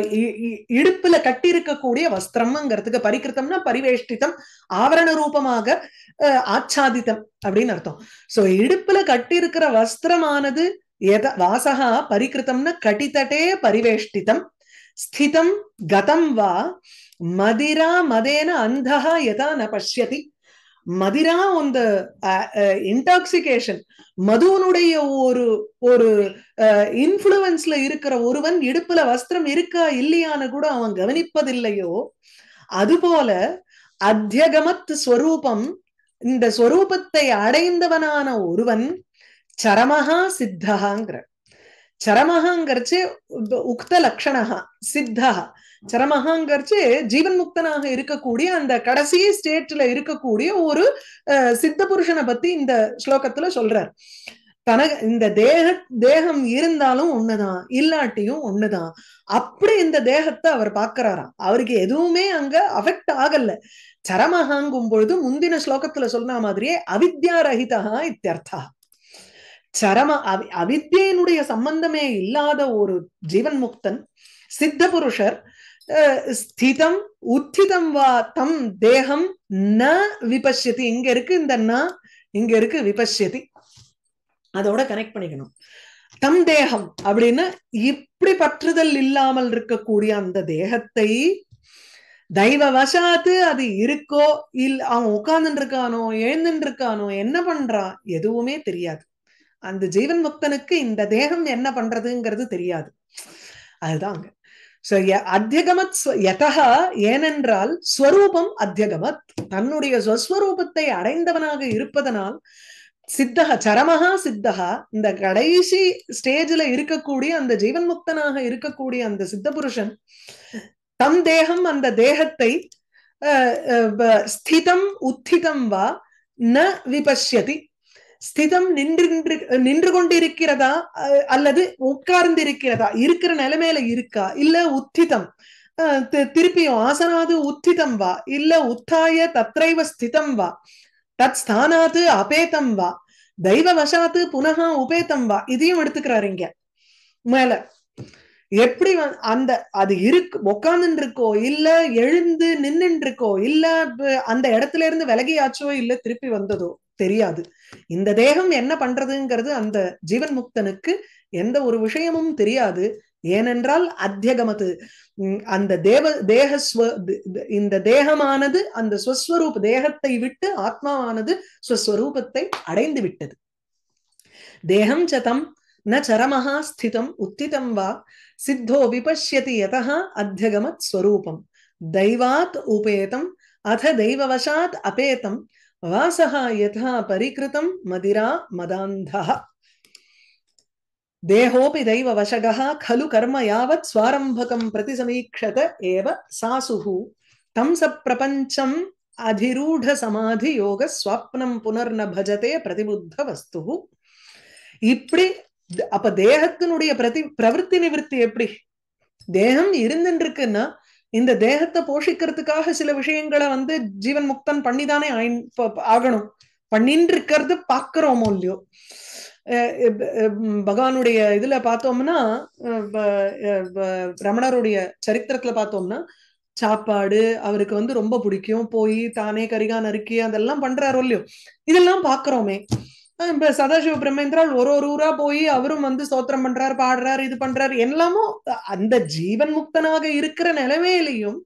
இடுப்புல கட்டி இருக்கக்கூடிய வஸ்திரம்ங்கிறதுக்கு பரிகிருத்தம்னா பரிவேஷ்டிதம் ஆவரண ரூபமாக ஆச்சாதித்தம் அப்படின்னு அர்த்தம் சோ இடுப்புல கட்டி இருக்கிற வஸ்திரமானது எத வாசகா பரிகிருத்தம்னா கட்டித்தட்டே பரிவேஷ்டிதம் ஸ்திதம் கதம் வா மதிரா மதேன அந்த யதா ந பசியதி மதிரா அந்த இன்டாக்சிகேஷன் மதுவனுடைய ஒரு ஒரு இன்ஃபுளுவன்ஸ்ல இருக்கிற ஒருவன் இடுப்புல வஸ்திரம் இருக்கா இல்லையான்னு கூட அவன் கவனிப்பதில்லையோ அதுபோல அத்தியகமத் ஸ்வரூபம் இந்த ஸ்வரூபத்தை அடைந்தவனான ஒருவன் சரமஹா சித்தகாங்கிற சரமகாங்கிறச்சு உக்த லக்ஷணா சித்தா சரமகாங்கிறச்சு ஜீவன் முக்தனாக இருக்கக்கூடிய அந்த கடைசி ஸ்டேட்ல இருக்கக்கூடிய ஒரு சித்த புருஷனை பத்தி இந்த ஸ்லோகத்துல சொல்றார் தனக இந்த தேக தேகம் இருந்தாலும் ஒண்ணுதான் இல்லாட்டியும் ஒண்ணுதான் அப்படி இந்த தேகத்தை அவர் பாக்குறாராம் அவருக்கு எதுவுமே அங்க அஃபெக்ட் ஆகல சரமஹாங்கும் பொழுது முந்தின ஸ்லோகத்துல சொன்ன மாதிரியே அவித்யா ரஹிதா இத்தியர்த்தா சரம அவி அவித்யினுடைய சம்பந்தமே இல்லாத ஒரு ஜீவன் முக்தன் சித்த புருஷர் ஸ்திதம் உத்திதம் வா தம் தேகம் ந விபஷ்யதி இங்க இருக்கு இந்த ந இங்க இருக்கு விபஷ்யதி அதோட கனெக்ட் பண்ணிக்கணும் தம் தேகம் அப்படின்னு இப்படி பற்றுதல் இல்லாமல் இருக்கக்கூடிய அந்த தேகத்தை தெய்வ வசாத்து அது இருக்கோ இல் அவன் உட்கார்ந்துட்டு இருக்கானோ எழுந்துட்டு இருக்கானோ என்ன பண்றான் எதுவுமே தெரியாது அந்த ஜீவன் முக்தனுக்கு இந்த தேகம் என்ன பண்றதுங்கிறது தெரியாது அதுதான் அங்க சோ அத்தியகமத் யதகா ஏனென்றால் ஸ்வரூபம் அத்தியகமத் தன்னுடைய ஸ்வஸ்வரூபத்தை அடைந்தவனாக இருப்பதனால் சித்தகா சரமகா சித்தகா இந்த கடைசி ஸ்டேஜ்ல இருக்கக்கூடிய அந்த ஜீவன் முக்தனாக இருக்கக்கூடிய அந்த சித்த புருஷன் தம் தேகம் அந்த தேகத்தை ஸ்திதம் உத்திதம் வா ந விபஷ்யதி ஸ்திதம் நின்று நின்று கொண்டிருக்கிறதா அல்லது உட்கார்ந்து இருக்கிறதா இருக்கிற நிலைமையில இருக்கா இல்ல உத்திதம் திருப்பியும் ஆசனாது உத்திதம் வா இல்ல உத்தாய தத்ரைவ ஸ்திதம் வா தத் ஸ்தானாது அபேதம் வா தெய்வ வசாத்து புனகா உபேதம் வா இதையும் எடுத்துக்கிறாரு இங்க மேல எப்படி அந்த அது இருக்கு உக்காந்துட்டு இருக்கோ இல்ல எழுந்து நின்னுட்டு இருக்கோ இல்ல அந்த இடத்துல இருந்து விலகியாச்சோ இல்ல திருப்பி வந்ததோ தெரியாது இந்த தேகம் என்ன பண்றதுங்கிறது அந்த ஜீவன் முக்தனுக்கு எந்த ஒரு விஷயமும் தெரியாது ஏனென்றால் அத்தியகமது அந்த தேவ தேக இந்த தேகமானது அந்த ஸ்வஸ்வரூப தேகத்தை விட்டு ஆத்மாவானது ஸ்வஸ்வரூபத்தை அடைந்து விட்டது தேகம் சதம் ந சரமஹா ஸ்திதம் உத்திதம் வா சித்தோ விபஷ்யதி யதா அத்தியகமத் ஸ்வரூபம் தெய்வாத் உபேதம் அத தெய்வவசாத் அபேதம் వాసః యథా పరికృతం మదిరా మదాంధ దేహోపి దైవ వశగ ఖలు కర్మ యావత్ స్వారంభకం ప్రతి సమీక్షత ఏవ సాసుః తం స ప్రపంచం అధిరూఢ సమాధి యోగ స్వప్నం పునర్న భజతే ప్రతిబుద్ధ వస్తు இப்படி అప தேகத்தினுடைய ప్రతి ప్రవృత్తి నివృత్తి எப்படி దేహం இருந்துட்டு இருக்குன்னா இந்த தேகத்தை போஷிக்கிறதுக்காக சில விஷயங்களை வந்து ஜீவன் முக்தன் பண்ணிதானே ஆகணும் பண்ணின்னு இருக்கிறது பாக்குறோமோ இல்லையோ பகவானுடைய இதுல பார்த்தோம்னா ரமணருடைய சரித்திரத்துல பார்த்தோம்னா சாப்பாடு அவருக்கு வந்து ரொம்ப பிடிக்கும் போய் தானே கரிகா நறுக்கி அதெல்லாம் பண்றாரோ இல்லையோ இதெல்லாம் பாக்குறோமே சதாசிவ பிரம்மேந்திரால் ஒரு ஒரு ஊரா போய் அவரும் வந்து சோத்திரம் பண்றாரு பாடுறாரு இது பண்றாரு எல்லாமும் அந்த ஜீவன் முக்தனாக இருக்கிற நிலைமையிலையும்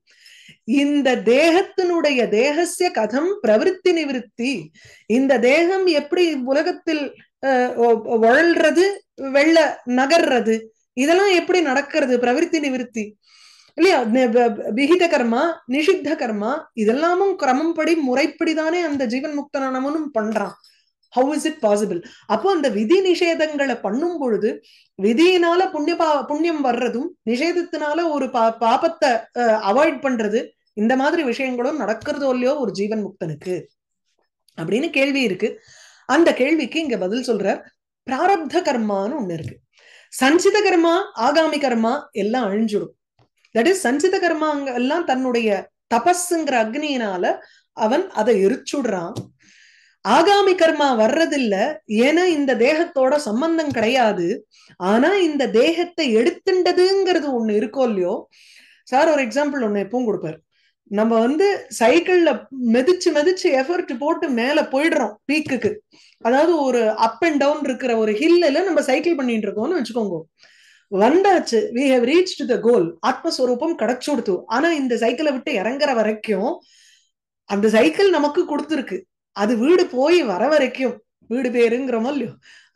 இந்த தேகத்தினுடைய தேகசிய கதம் பிரவருத்தி நிவிருத்தி இந்த தேகம் எப்படி உலகத்தில் உழல்றது வெள்ள நகர்றது இதெல்லாம் எப்படி நடக்கிறது பிரவருத்தி நிவிருத்தி இல்லையா விகித கர்மா நிஷித்த கர்மா இதெல்லாமும் கிரமம்படி முறைப்படிதானே அந்த ஜீவன் முக்தனானவனும் பண்றான் ஹவு இஸ் இட் பாசிபிள் அப்போ அந்த விதி நிஷேதங்களை பண்ணும் பொழுது விதியினால புண்ணிய பா புண்ணியம் வர்றதும் நிஷேதத்தினால ஒரு பா பாபத்தை அவாய்ட் பண்றது இந்த மாதிரி விஷயங்களும் நடக்கிறதோ இல்லையோ ஒரு ஜீவன் முக்தனுக்கு அப்படின்னு கேள்வி இருக்கு அந்த கேள்விக்கு இங்க பதில் சொல்றார் பிராரப்த கர்மான்னு ஒண்ணு இருக்கு சஞ்சித கர்மா ஆகாமி கர்மா எல்லாம் அழிஞ்சிடும் தட் இஸ் சஞ்சித கர்மாங்க எல்லாம் தன்னுடைய தபஸ்ங்கிற அக்னியினால அவன் அதை எரிச்சுடுறான் ஆகாமி கர்மா வர்றதில்ல ஏன்னா இந்த தேகத்தோட சம்பந்தம் கிடையாது ஆனா இந்த தேகத்தை எடுத்துண்டதுங்கிறது ஒண்ணு இருக்கோ இல்லையோ சார் ஒரு எக்ஸாம்பிள் ஒண்ணு எப்பவும் கொடுப்பாரு நம்ம வந்து சைக்கிள்ல மெதிச்சு மெதிச்சு எஃபர்ட் போட்டு மேல போயிடுறோம் பீக்குக்கு அதாவது ஒரு அப் அண்ட் டவுன் இருக்கிற ஒரு ஹில்ல நம்ம சைக்கிள் பண்ணிட்டு இருக்கோம்னு வச்சுக்கோங்க வந்தாச்சு we have reach the goal ஆத்மஸ்வரூபம் கிடைச்சு கொடுத்து ஆனா இந்த சைக்கிளை விட்டு இறங்குற வரைக்கும் அந்த சைக்கிள் நமக்கு கொடுத்துருக்கு அது வீடு போய் வர வரைக்கும் வீடு பேருங்கிறோமோ இல்லையோ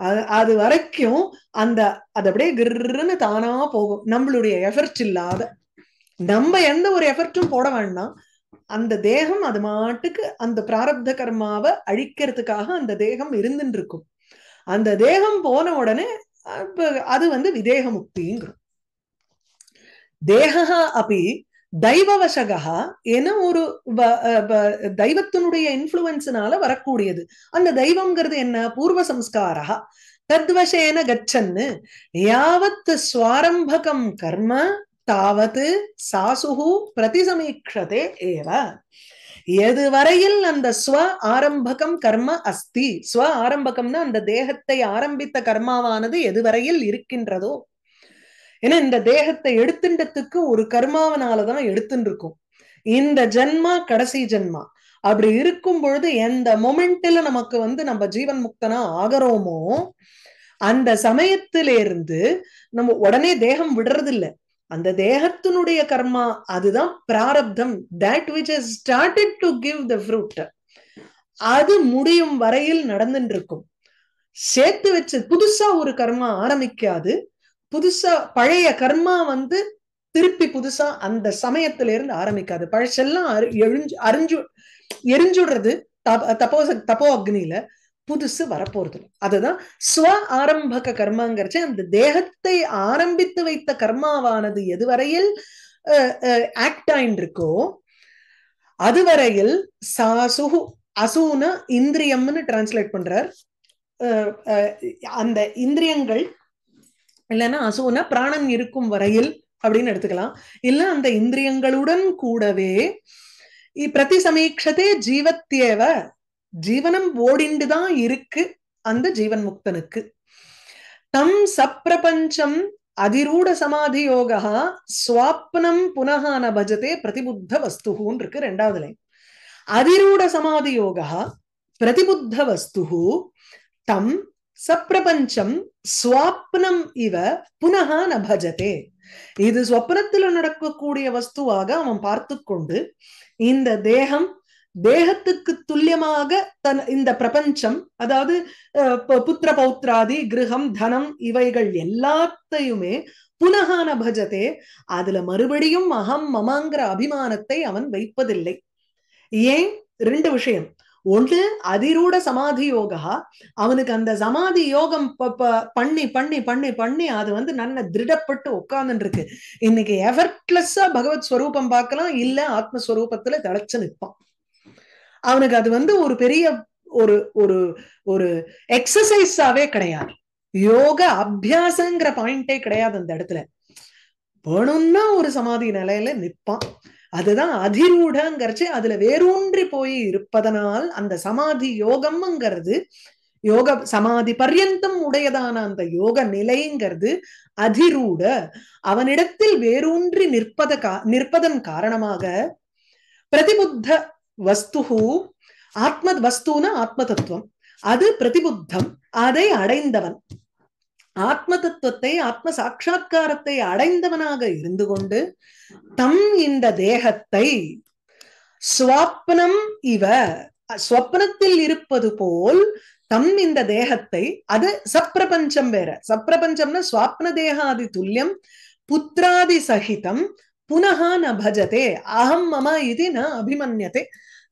அது அது வரைக்கும் அந்த அது அப்படியே கிருன்னு தானா போகும் நம்மளுடைய எஃபர்ட் இல்லாத நம்ம எந்த ஒரு எஃபர்ட்டும் போட வேண்டாம் அந்த தேகம் அது மாட்டுக்கு அந்த பிராரப்த கர்மாவை அழிக்கிறதுக்காக அந்த தேகம் இருந்துட்டு இருக்கும் அந்த தேகம் போன உடனே அது வந்து விதேக முக்திங்கிறோம் தேகா அப்படி தெய்வவசகா என ஒரு தெய்வத்தினுடைய இன்ஃபுளுன்ஸினால வரக்கூடியது அந்த தெய்வம்ங்கிறது என்ன பூர்வ சம்ஸ்காரா தத்வசேன கச்சன்னு யாவத்து சுவாரம்பகம் கர்ம தாவது சாசுகு பிரதிசமீக்ஷதே ஏவ எதுவரையில் அந்த ஸ்வ ஆரம்பகம் கர்ம அஸ்தி ஸ்வ ஆரம்பகம்னா அந்த தேகத்தை ஆரம்பித்த கர்மாவானது எதுவரையில் இருக்கின்றதோ ஏன்னா இந்த தேகத்தை எடுத்துண்டத்துக்கு ஒரு கர்மாவனாலதான் எடுத்துட்டு இருக்கும் இந்த ஜென்மா கடைசி ஜென்மா அப்படி இருக்கும் பொழுது எந்த மொமெண்ட்ல நமக்கு வந்து நம்ம ஜீவன் முக்தனா ஆகிறோமோ அந்த சமயத்திலிருந்து நம்ம உடனே தேகம் விடுறது இல்லை அந்த தேகத்தினுடைய கர்மா அதுதான் பிராரப்தம் that which started to give the fruit அது முடியும் வரையில் நடந்துட்டு இருக்கும் சேர்த்து வச்சு புதுசா ஒரு கர்மா ஆரம்பிக்காது புதுசா பழைய கர்மா வந்து திருப்பி புதுசா அந்த சமயத்துல இருந்து ஆரம்பிக்காது பழசெல்லாம் எழிஞ்சு அறிஞ்சு எரிஞ்சுடுறது தப்போ தப்போ அக்னியில புதுசு வரப்போறது அதுதான் ஸ்வ ஆரம்பக கர்மாங்கிறச்ச அந்த தேகத்தை ஆரம்பித்து வைத்த கர்மாவானது எதுவரையில் ஆக்ட் இருக்கோ அதுவரையில் சாசுகு அசுன இந்திரியம்னு டிரான்ஸ்லேட் பண்றார் அந்த இந்திரியங்கள் இல்லைன்னா அசுவனா பிராணன் இருக்கும் வரையில் அப்படின்னு எடுத்துக்கலாம் இல்ல அந்த இந்திரியங்களுடன் கூடவே பிரதி சமீட்சதே ஜீவத்தேவ ஜீவனம் ஓடிண்டு தான் இருக்கு அந்த ஜீவன் முக்தனுக்கு தம் சப்பிரபஞ்சம் அதிரூட சமாதி யோகா சுவாப்னம் புனகான பஜதே பிரதிபுத்த வஸ்துகுன்னு இருக்கு ரெண்டாவது லை அதிரூட சமாதி யோகா பிரதிபுத்த வஸ்துகு தம் சப்பிரபஞ்சம் சுவாப்னம் இவ புனகா நபஜதே இது சொப்னத்துல நடக்கக்கூடிய வஸ்துவாக அவன் பார்த்து கொண்டு இந்த தேகம் தேகத்துக்கு துல்லியமாக தன் இந்த பிரபஞ்சம் அதாவது புத்திர பௌத்ராதி கிரகம் தனம் இவைகள் எல்லாத்தையுமே புனகான பஜதே அதுல மறுபடியும் அகம் மமாங்கிற அபிமானத்தை அவன் வைப்பதில்லை ஏன் ரெண்டு விஷயம் ஒன்று அதிரூட சமாதி யோகா அவனுக்கு அந்த சமாதி யோகம் பண்ணி பண்ணி பண்ணி பண்ணி அது வந்து நல்ல திருடப்பட்டு உட்கார்ந்துட்டு இருக்கு இன்னைக்கு எஃபர்ட்லெஸ்ஸா பகவத் ஸ்வரூபம் பார்க்கலாம் இல்ல ஆத்மஸ்வரூபத்துல தடைச்சு நிற்பான் அவனுக்கு அது வந்து ஒரு பெரிய ஒரு ஒரு ஒரு எக்ஸசைஸாவே கிடையாது யோக அபியாசங்கிற பாயிண்டே கிடையாது அந்த இடத்துல வேணும்னா ஒரு சமாதி நிலையில நிற்பான் அதுதான் அதிரூடங்கிறச்சு அதுல வேரூன்றி போய் இருப்பதனால் அந்த சமாதி யோகம்ங்கிறது யோக சமாதி பர்யந்தம் உடையதான அந்த யோக நிலைங்கிறது அதிரூட அவனிடத்தில் வேரூன்றி நிற்பத கா நிற்பதன் காரணமாக பிரதிபுத்த வஸ்து ஆத்ம வஸ்துன ஆத்ம தத்துவம் அது பிரதிபுத்தம் அதை அடைந்தவன் ஆத்ம தத்துவத்தை ஆத்ம சாட்சா்காரத்தை அடைந்தவனாக இருந்து கொண்டு தம் இந்த தேகத்தை ஸ்வாப்னம் இவ ஸ்வப்னத்தில் இருப்பது போல் தம் இந்த தேகத்தை அது சப்ரபஞ்சம் வேற சப்ரபஞ்சம்னா சுவாப்ன தேகாதி துல்லியம் புத்திராதி சகிதம் புனகா ந பஜதே அகம் மம இது ந அபிமன்யதே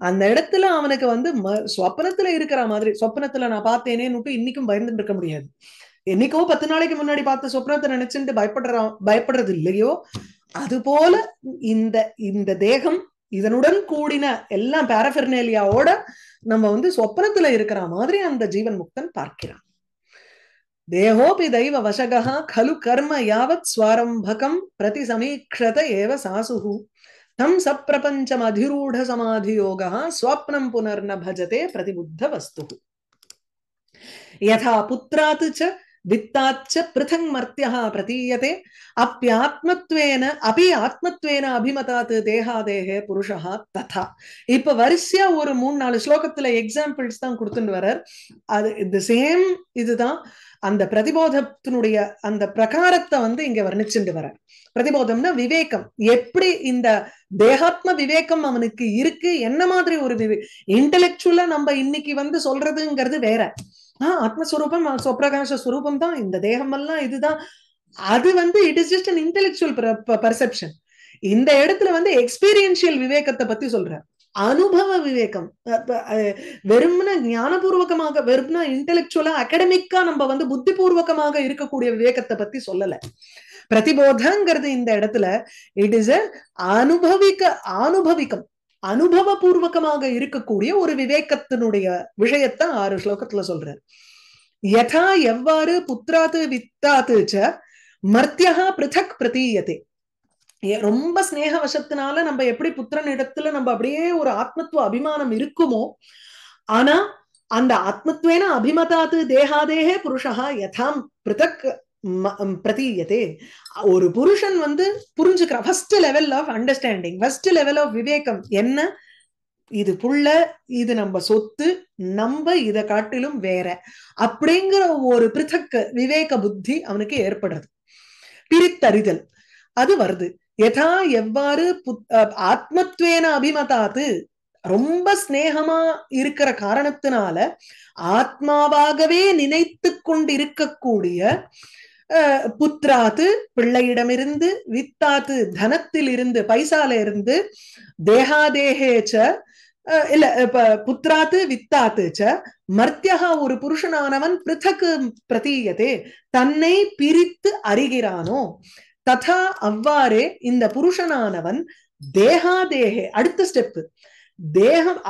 அந்த இடத்துல அவனுக்கு வந்து சொப்பனத்துல இருக்கிற மாதிரி சொப்பனத்துல நான் பார்த்தேனேன்னு இன்னைக்கும் பயந்துட்டு இருக்க முடியாது என்னைக்கோ பத்து நாளைக்கு முன்னாடி பார்த்த சொப்னத்தை நினைச்சுட்டு பயப்படுறான் பயப்படுறது இல்லையோ அது போல இந்த இந்த தேகம் இதனுடன் கூடின எல்லாம் பேரபெர்னேலியாவோட நம்ம வந்து சொப்னத்துல இருக்கிற மாதிரி அந்த ஜீவன் முக்தன் பார்க்கிறான் தேகோபி தெய்வ வசகா கலு கர்ம யாவத் சுவாரம்பகம் பிரதி சமீக்ஷத ஏவ சாசுகு தம் சப்பிரபஞ்சம் அதிரூட சமாதி யோகா ஸ்வப்னம் புனர்ன பஜதே பிரதிபுத்த வஸ்து யதா புத்திராத்து வித்தாச்ச பிருதங் மர்த்தியா பிரதீயதே அப்பியாத்மத்வேன அபி ஆத்மத்வேன அபிமதாத்து தேக புருஷா ததா இப்ப வரிசையா ஒரு மூணு நாலு ஸ்லோகத்துல எக்ஸாம்பிள்ஸ் தான் கொடுத்துட்டு வர்றார் அது இந்த சேம் இதுதான் அந்த பிரதிபோதத்தினுடைய அந்த பிரகாரத்தை வந்து இங்க வர்ணிச்சுட்டு வர பிரதிபோதம்னா விவேகம் எப்படி இந்த தேகாத்ம விவேகம் அவனுக்கு இருக்கு என்ன மாதிரி ஒரு விவே இன்டலெக்சுவலா நம்ம இன்னைக்கு வந்து சொல்றதுங்கிறது வேற ஆஹ் ஆத்மஸ்வரூபம் சொப்பிரகாச ஸ்வரூபம் தான் இந்த தேகம் எல்லாம் இதுதான் அது வந்து it is just an intellectual perception இந்த இடத்துல வந்து எக்ஸ்பீரியன்ஷியல் விவேகத்தை பத்தி சொல்ற அனுபவ விவேகம் வெறும்னா ஞானபூர்வகமாக வெறும்னா இன்டெலக்சுவலா அகடமிக்கா நம்ம வந்து புத்தி பூர்வகமாக இருக்கக்கூடிய விவேகத்தை பத்தி சொல்லல பிரதிபோதங்கிறது இந்த இடத்துல இட் இஸ் அனுபவிக்க அனுபவிக்கம் அனுபவபூர்வகமாக இருக்கக்கூடிய ஒரு விவேகத்தினுடைய விஷயத்த ஆறு ஸ்லோகத்துல சொல்றார் யதா எவ்வாறு புத்திராது வித்தாத்து மர்த்தியா பிருதக் பிரதீயத்தை ரொம்ப சிநேக வசத்தினால நம்ம எப்படி புத்திரன் இடத்துல நம்ம அப்படியே ஒரு ஆத்மத்துவ அபிமானம் இருக்குமோ ஆனா அந்த ஆத்மத்வேன அபிமதாத்து தேகாதேகே புருஷா யதாம் பிருதக் பிரதீயதே ஒரு புருஷன் வந்து புரிஞ்சுக்கிற first level of understanding first level of விவேகம் என்ன இது புள்ள இது நம்ம சொத்து நம்ம இதை காட்டிலும் வேற அப்படிங்கிற ஒரு பிரித்தக்க விவேக புத்தி அவனுக்கு ஏற்படுறது பிரித்தறிதல் அது வருது எதா எவ்வாறு ஆத்மத்வேன அபிமதாது ரொம்ப சினேகமா இருக்கிற காரணத்தினால ஆத்மாவாகவே நினைத்து கொண்டிருக்கக்கூடிய இருக்கக்கூடிய புத்திராத்து பிள்ளையிடமிருந்து வித்தாத்து தனத்தில் இருந்து பைசால இருந்து தேகாதேகேச்ச இல்ல இப்ப புத்திராத்து வித்தாத்து மர்த்தியகா ஒரு புருஷனானவன் பிருத்தக்கு பிரதீயதே தன்னை பிரித்து அறிகிறானோ ததா அவ்வாறே இந்த புருஷனானவன் தேகாதேகே அடுத்த ஸ்டெப் தேகம்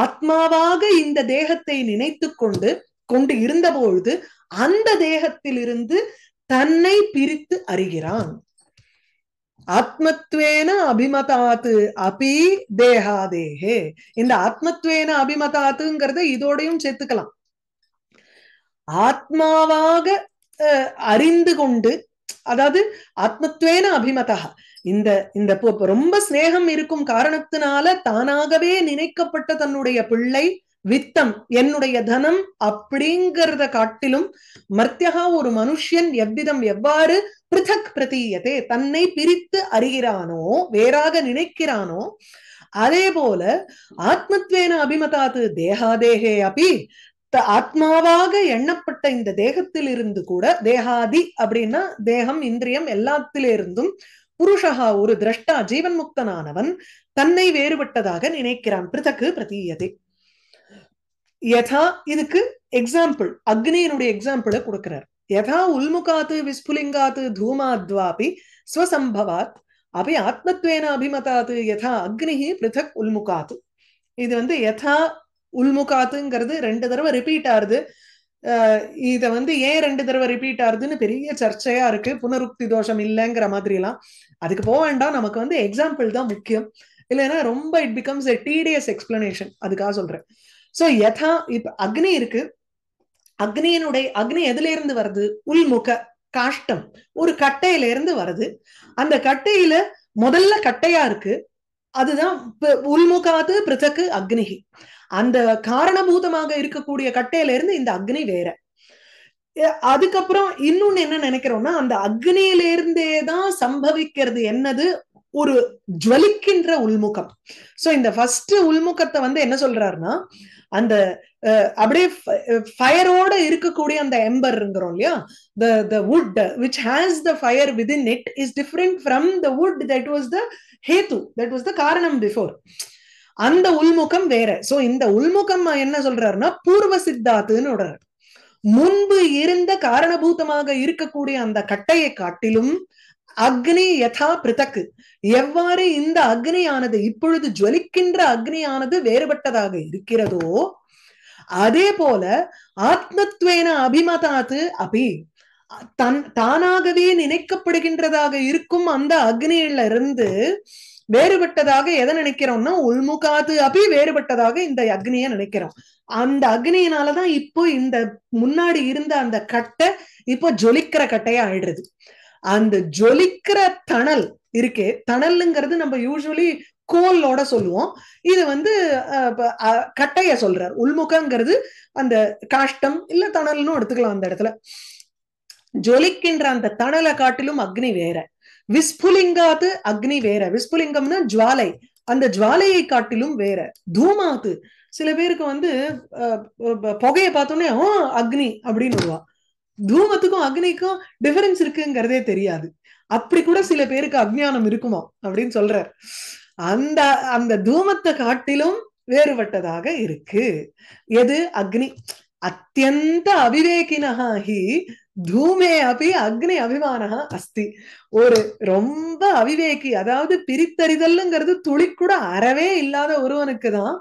ஆத்மாவாக இந்த தேகத்தை நினைத்து கொண்டு கொண்டு இருந்தபொழுது அந்த தேகத்திலிருந்து தன்னை பிரித்து அறிகிறான் ஆத்மத்வேன அபிமதாத்து அபி தேகாதேகே இந்த ஆத்மத்வேன அபிமதாத்துங்கிறத இதோடையும் சேர்த்துக்கலாம் ஆத்மாவாக அறிந்து கொண்டு அதாவது ஆத்மத்வேன அபிமதா இந்த இந்த ரொம்ப சிநேகம் இருக்கும் காரணத்தினால தானாகவே நினைக்கப்பட்ட தன்னுடைய பிள்ளை வித்தம் என்னுடைய தனம் அப்படிங்கிறத காட்டிலும் மர்த்தியகா ஒரு மனுஷன் எவ்விதம் எவ்வாறு பிருதக் பிரதீயதே தன்னை பிரித்து அறிகிறானோ வேறாக நினைக்கிறானோ அதே போல ஆத்மத்வேன அபிமதாத்து தேகாதேகே அபி ஆத்மாவாக எண்ணப்பட்ட இந்த தேகத்தில் இருந்து கூட தேகாதி அப்படின்னா தேகம் இந்திரியம் எல்லாத்திலிருந்தும் புருஷகா ஒரு திரஷ்டா ஜீவன் முக்தனானவன் தன்னை வேறுபட்டதாக நினைக்கிறான் பிருதக்கு பிரதீயதே யதா இதுக்கு எக்ஸாம்பிள் அக்னியினுடைய எக்ஸாம்பிளை கொடுக்கிறார் யதா உல்முகாத்து விஸ்புலிங்காத்து தூமாத்வாபி ஸ்வசம்பவாத் அபி ஆத்மத்வேன அபிமதாத்து யதா அக்னிஹி பிருதக் உல்முகாத்து இது வந்து யதா உள்முகாத்துங்கிறது ரெண்டு தடவை ரிப்பீட் ஆறுது இதை வந்து ஏன் ரெண்டு தடவை ரிப்பீட் ஆகுதுன்னு பெரிய சர்ச்சையா இருக்கு புனருக்தி தோஷம் இல்லைங்கிற மாதிரிலாம் அதுக்கு போக வேண்டாம் நமக்கு வந்து எக்ஸாம்பிள் தான் முக்கியம் இல்லைன்னா ரொம்ப it becomes a tedious explanation அதுக்காக சொல்றேன் சோ யதா இப்ப அக்னி இருக்கு அக்னியினுடைய அக்னி எதுல இருந்து வருது உள்முக காஷ்டம் ஒரு கட்டையில இருந்து வருது அந்த கட்டையில முதல்ல கட்டையா இருக்கு அதுதான் உள்முகாது பிரிதக்கு அக்னிகி அந்த காரணபூதமாக இருக்கக்கூடிய கட்டையில இருந்து இந்த அக்னி வேற அதுக்கப்புறம் இன்னொன்னு என்ன நினைக்கிறோம்னா அந்த அக்னியில இருந்தே தான் சம்பவிக்கிறது என்னது ஒரு ஜுவலிக்கின்ற உள்முகம் சோ இந்த ஃபர்ஸ்ட் உள்முகத்தை வந்து என்ன சொல்றாருன்னா அந்த அப்படியே ஃபயரோட இருக்கக்கூடிய அந்த எம்பர்ங்கிறோம் இல்லையா the the wood which has the fire within it is different from the wood that was the ஹேத்து தட் வாஸ் த காரணம் பிஃபோர் அந்த உள்முகம் வேற சோ இந்த உள்முகம் என்ன சொல்றாருன்னா பூர்வ சித்தாத்துன்னு முன்பு இருந்த காரணபூதமாக இருக்கக்கூடிய அந்த கட்டையை காட்டிலும் அக்னி யதா பிரிதக் எவ்வாறு இந்த அக்னியானது இப்பொழுது ஜுவலிக்கின்ற அக்னியானது வேறுபட்டதாக இருக்கிறதோ அதே போல ஆத்மத்வேன அபிமதாத்து அபி தன் தானாகவே நினைக்கப்படுகின்றதாக இருக்கும் அந்த அக்னியில இருந்து வேறுபட்டதாக எதை நினைக்கிறோம்னா உள்முகாது அபி வேறுபட்டதாக இந்த அக்னிய நினைக்கிறோம் அந்த அக்னியினாலதான் இப்போ இந்த முன்னாடி இருந்த அந்த கட்டை இப்போ ஜொலிக்கிற கட்டையா ஆயிடுறது அந்த ஜொலிக்கிற தணல் இருக்கே தணல்ங்கிறது நம்ம யூஸ்வலி கோலோட சொல்லுவோம் இது வந்து கட்டைய சொல்றார் உள்முகங்கிறது அந்த காஷ்டம் இல்ல தணல்னு எடுத்துக்கலாம் அந்த இடத்துல ஜொலிக்கின்ற அந்த தணலை காட்டிலும் அக்னி வேற விஸ்புலிங்காது அக்னி வேற விஸ்புலிங்கம்னா ஜுவாலை அந்த ஜுவாலையை காட்டிலும் வேற தூமாத்து சில பேருக்கு வந்து புகையை பார்த்தோன்னே அக்னி அப்படின்னு வருவா தூமத்துக்கும் அக்னிக்கும் டிஃபரன்ஸ் இருக்குங்கிறதே தெரியாது அப்படி கூட சில பேருக்கு அஜ்ஞானம் இருக்குமா அப்படின்னு சொல்றார் அந்த அந்த தூமத்தை காட்டிலும் வேறுபட்டதாக இருக்கு எது அக்னி அத்தியந்த அவிவேகினாகி தூமே அப்படி அக்னி அபிமான அஸ்தி ஒரு ரொம்ப அவிவேகி அதாவது பிரித்தறிதல்ங்கிறது துளி கூட அறவே இல்லாத ஒருவனுக்கு தான்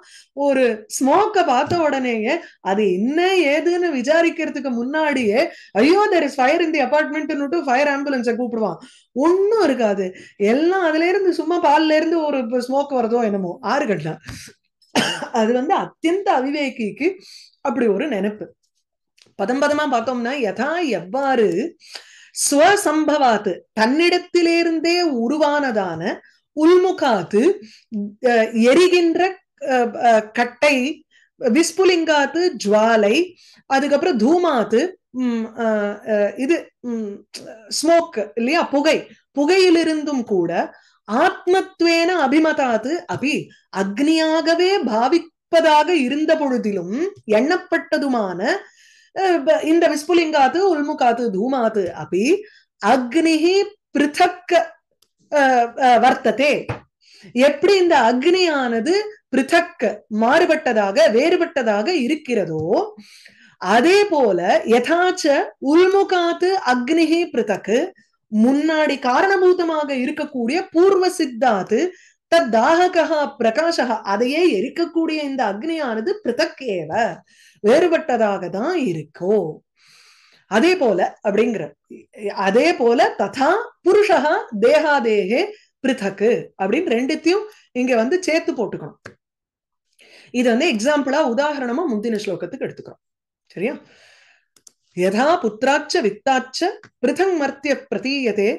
ஒரு ஸ்மோக்க பார்த்த உடனேயே அது என்ன ஏதுன்னு விசாரிக்கிறதுக்கு முன்னாடியே ஐயோ தர் இஸ் ஃபயர் இந்த அபார்ட்மெண்ட்னுட்டு ஃபயர் ஆம்புலன்ஸை கூப்பிடுவான் ஒன்னும் இருக்காது எல்லாம் அதுல இருந்து சும்மா பால்ல இருந்து ஒரு ஸ்மோக் வருதோ என்னமோ ஆறு கட்டலாம் அது வந்து அத்தியந்த அவிவேகிக்கு அப்படி ஒரு நினைப்பு பதம் பதமா பார்த்தோம்னா யதா எவ்வாறு ஸ்வசம்பவாத்து தன்னிடத்திலிருந்தே உருவானதான உள்முகாத்து எரிகின்ற கட்டை விஸ்புலிங்காத்து ஜுவாலை அதுக்கப்புறம் தூமாத்து இது ஸ்மோக் இல்லையா புகை புகையிலிருந்தும் கூட ஆத்மத்வேன அபிமதாத்து அபி அக்னியாகவே பாவிப்பதாக இருந்த பொழுதிலும் எண்ணப்பட்டதுமான இந்த विस्फुलिङ्गात् उल्मुखात् धूमात् அப்படி அக்னிः பிருத்தக்க வர்த்ததே எப்படி இந்த அக்னியானது பிருத்தக்க மாறுபட்டதாக வேறுபட்டதாக இருக்கிறதோ அதே போல யதாச்ச உள்முகாத்து அக்னிகி பிருத்தக்கு முன்னாடி காரணபூதமாக இருக்கக்கூடிய பூர்வ சித்தாத்து தத் தாககா பிரகாஷா அதையே எரிக்கக்கூடிய இந்த அக்னியானது பிருத்தக்கேவ வேறுபட்டதாக தான் இருக்கோ அதே போல அப்படிங்கிற அதே போல ததா புருஷகா தேகாதேகே பிருதக்கு அப்படின்னு ரெண்டுத்தையும் இங்க வந்து சேர்த்து போட்டுக்கணும் இது வந்து எக்ஸாம்பிளா உதாரணமா முந்தின ஸ்லோகத்துக்கு எடுத்துக்கிறோம் சரியா யதா புத்திராட்ச வித்தாச்ச பிருதங் மர்த்திய பிரதீயதே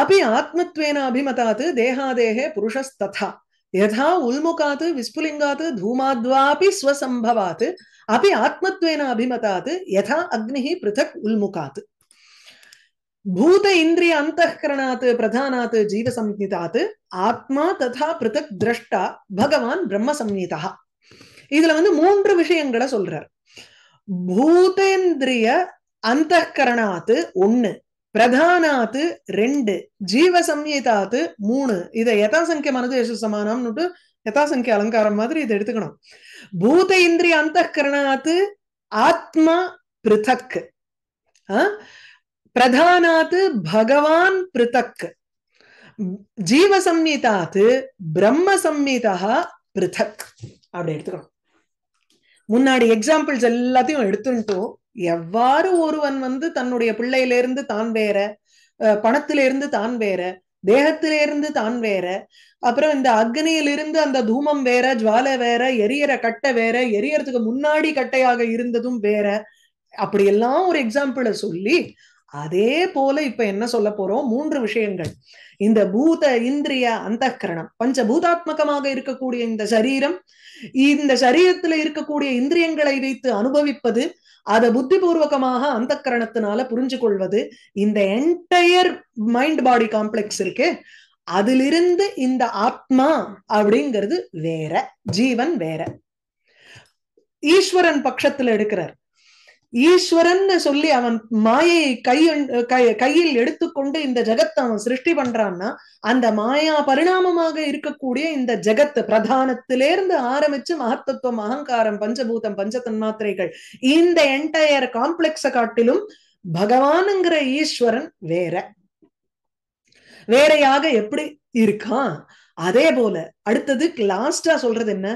அபி ஆத்மத்வேன அபிமதாது தேகாதேகே புருஷஸ்ததா யதா உள்முகாத்து விஸ்புலிங்காத்து தூமாத்வாபி ஸ்வசம்பவாத்து அப்படி ஆத்மத்வேன அபிமதாத் யதா அக்னிஹி பிருதக் உல்முகாத் பூத இந்திரிய அந்தகரணாத் பிரதானாத் ஜீவ சம்ஹிதாத் ஆத்மா ததா பிருதக் திரஷ்டா பகவான் பிரம்ம இதுல வந்து மூன்று விஷயங்களை சொல்றார் பூதேந்திரிய அந்தகரணாத் ஒண்ணு பிரதானாத்து ரெண்டு ஜீவசம்யதாத்து மூணு இதை யதாசங்கியம் அனுதேச சமானம்னுட்டு யதாசங்கிய அலங்காரம் மாதிரி இதை எடுத்துக்கணும் பூத இந்திரிய அந்த கரணாத்து ஆத்மா பிருத்தக் பிரதானாத்து பகவான் பிருத்தக் ஜீவசம்யதாத்து சம்யதாத்து பிரம்ம சம்யதா பிருத்தக் அப்படி எடுத்துக்கணும் முன்னாடி எக்ஸாம்பிள்ஸ் எல்லாத்தையும் எடுத்துட்டோம் எவ்வாறு ஒருவன் வந்து தன்னுடைய பிள்ளையிலிருந்து தான் வேற பணத்திலிருந்து தான் வேற தேகத்திலிருந்து தான் வேற அப்புறம் இந்த அக்னியிலிருந்து அந்த தூமம் வேற ஜுவாலை வேற எரியற கட்டை வேற எரியறதுக்கு முன்னாடி கட்டையாக இருந்ததும் வேற அப்படி எல்லாம் ஒரு எக்ஸாம்பிளை சொல்லி அதே போல இப்ப என்ன சொல்ல போறோம் மூன்று விஷயங்கள் இந்த பூத இந்திரிய அந்த கரணம் பூதாத்மகமாக இருக்கக்கூடிய இந்த சரீரம் இந்த சரீரத்துல இருக்கக்கூடிய இந்திரியங்களை வைத்து அனுபவிப்பது அதை புத்திபூர்வகமாக அந்த கரணத்தினால புரிஞ்சு கொள்வது இந்த என்டையர் மைண்ட் பாடி காம்ப்ளெக்ஸ் இருக்கு அதிலிருந்து இந்த ஆத்மா அப்படிங்கிறது வேற ஜீவன் வேற ஈஸ்வரன் பட்சத்துல எடுக்கிறார் ஈஸ்வரன் சொல்லி அவன் மாயை கை கையில் எடுத்துக்கொண்டு இந்த ஜெகத்தை அவன் சிருஷ்டி பண்றான்னா அந்த மாயா பரிணாமமாக இருக்கக்கூடிய இந்த ஜெகத் பிரதானத்திலேருந்து ஆரம்பிச்சு மகத்தத்துவம் அகங்காரம் பஞ்சபூதம் தன்மாத்திரைகள் இந்த என்டையர் காம்ப்ளெக்ஸ காட்டிலும் பகவானுங்கிற ஈஸ்வரன் வேற வேறையாக எப்படி இருக்கான் அதே போல அடுத்தது லாஸ்டா சொல்றது என்ன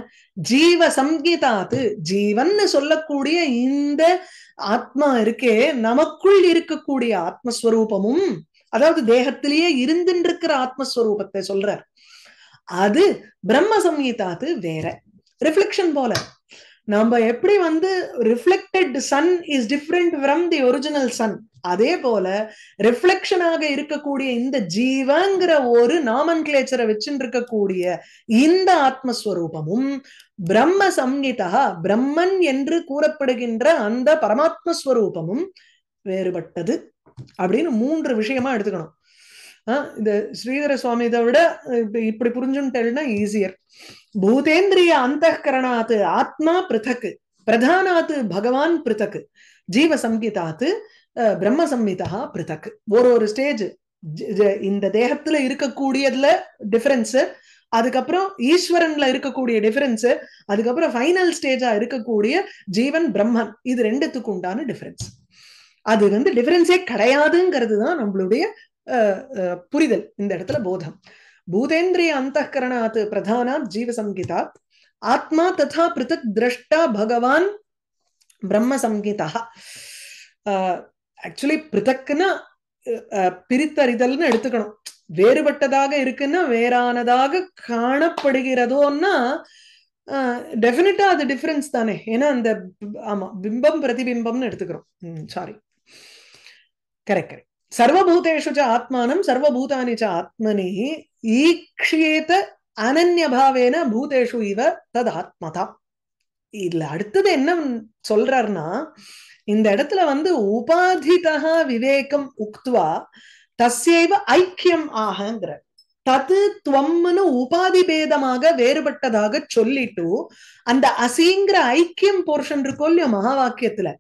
ஜீவ சம்கிதாத்து ஜீவன் சொல்லக்கூடிய இந்த ஆத்மா இருக்கே நமக்குள் இருக்கக்கூடிய ஆத்மஸ்வரூபமும் அதாவது தேகத்திலேயே இருந்துட்டு இருக்கிற ஆத்மஸ்வரூபத்தை சொல்றார் அது பிரம்ம சம்ஹீதா அது வேற ரிஃப்ளெக்ஷன் போல நம்ம எப்படி வந்து reflected sun is different from the original sun அதே போல ரிஃப்ளெக்ஷனாக இருக்கக்கூடிய இந்த ஜீவங்கிற ஒரு நாமன் கிளேச்சரை வச்சுட்டு இருக்கக்கூடிய இந்த ஆத்மஸ்வரூபமும் பிரம்ம சம்ஹிதா பிரம்மன் என்று கூறப்படுகின்ற அந்த பரமாத்மஸ்வரூபமும் வேறுபட்டது அப்படின்னு மூன்று விஷயமா எடுத்துக்கணும் இந்த ஸ்ரீதர சுவாமி இதை விட இப்படி புரிஞ்சுட்டேன்னா ஈஸியர் பூதேந்திரிய அந்த கரணாத்து ஆத்மா பிருத்தக்கு பிரதானாத்து பகவான் பிருத்தக்கு ஜீவ சம்ஹிதாத்து பிரம்ம சம்மிதா பிருத்தக்கு ஒரு ஒரு ஸ்டேஜ் இந்த தேகத்துல இருக்கக்கூடியதுல டிஃபரன்ஸ் அதுக்கப்புறம் ஈஸ்வரன்ல இருக்கக்கூடிய டிஃபரன்ஸ் அதுக்கப்புறம் ஃபைனல் ஸ்டேஜா இருக்கக்கூடிய ஜீவன் பிரம்மன் இது ரெண்டுத்துக்கு உண்டான டிஃபரன்ஸ் அது வந்து டிஃபரன்ஸே கிடையாதுங்கிறது தான் நம்மளுடைய புரிதல் இந்த இடத்துல போதம் பூதேந்திரிய அந்த கரணாத் பிரதானாத் ஜீவசம்ஹிதா ஆத்மா ததா பிருத்தக் திரஷ்டா பகவான் பிரம்ம சம்ஹிதா ஆக்சுவலி பிருத்தக்குன்னா பிரித்தறிதல்னு எடுத்துக்கணும் வேறுபட்டதாக இருக்குன்னா வேறானதாக காணப்படுகிறதோன்னா டெஃபினட்டா அது டிஃபரன்ஸ் தானே ஏன்னா அந்த ஆமா பிம்பம் பிரதிபிம்பம்னு எடுத்துக்கிறோம் சாரி கரெக்ட் கரெக்ட் சர்வபூதேஷு ச ஆத்மானம் சர்வபூதானி ச ஆத்மனி ஈக்ஷியேத அனன்யபாவேன பூதேஷு இவ தது ஆத்மதா இதுல அடுத்தது என்ன சொல்றாருன்னா இந்த இடத்துல வந்து உபாதிதா விவேகம் உக்துவா தஸ்யைவ ஐக்கியம் ஆகங்கிற தது துவம்னு உபாதி பேதமாக வேறுபட்டதாக சொல்லிட்டு அந்த அசிங்கிற ஐக்கியம் போர்ஷன் இருக்கோ இல்லையோ மகா வாக்கியத்துல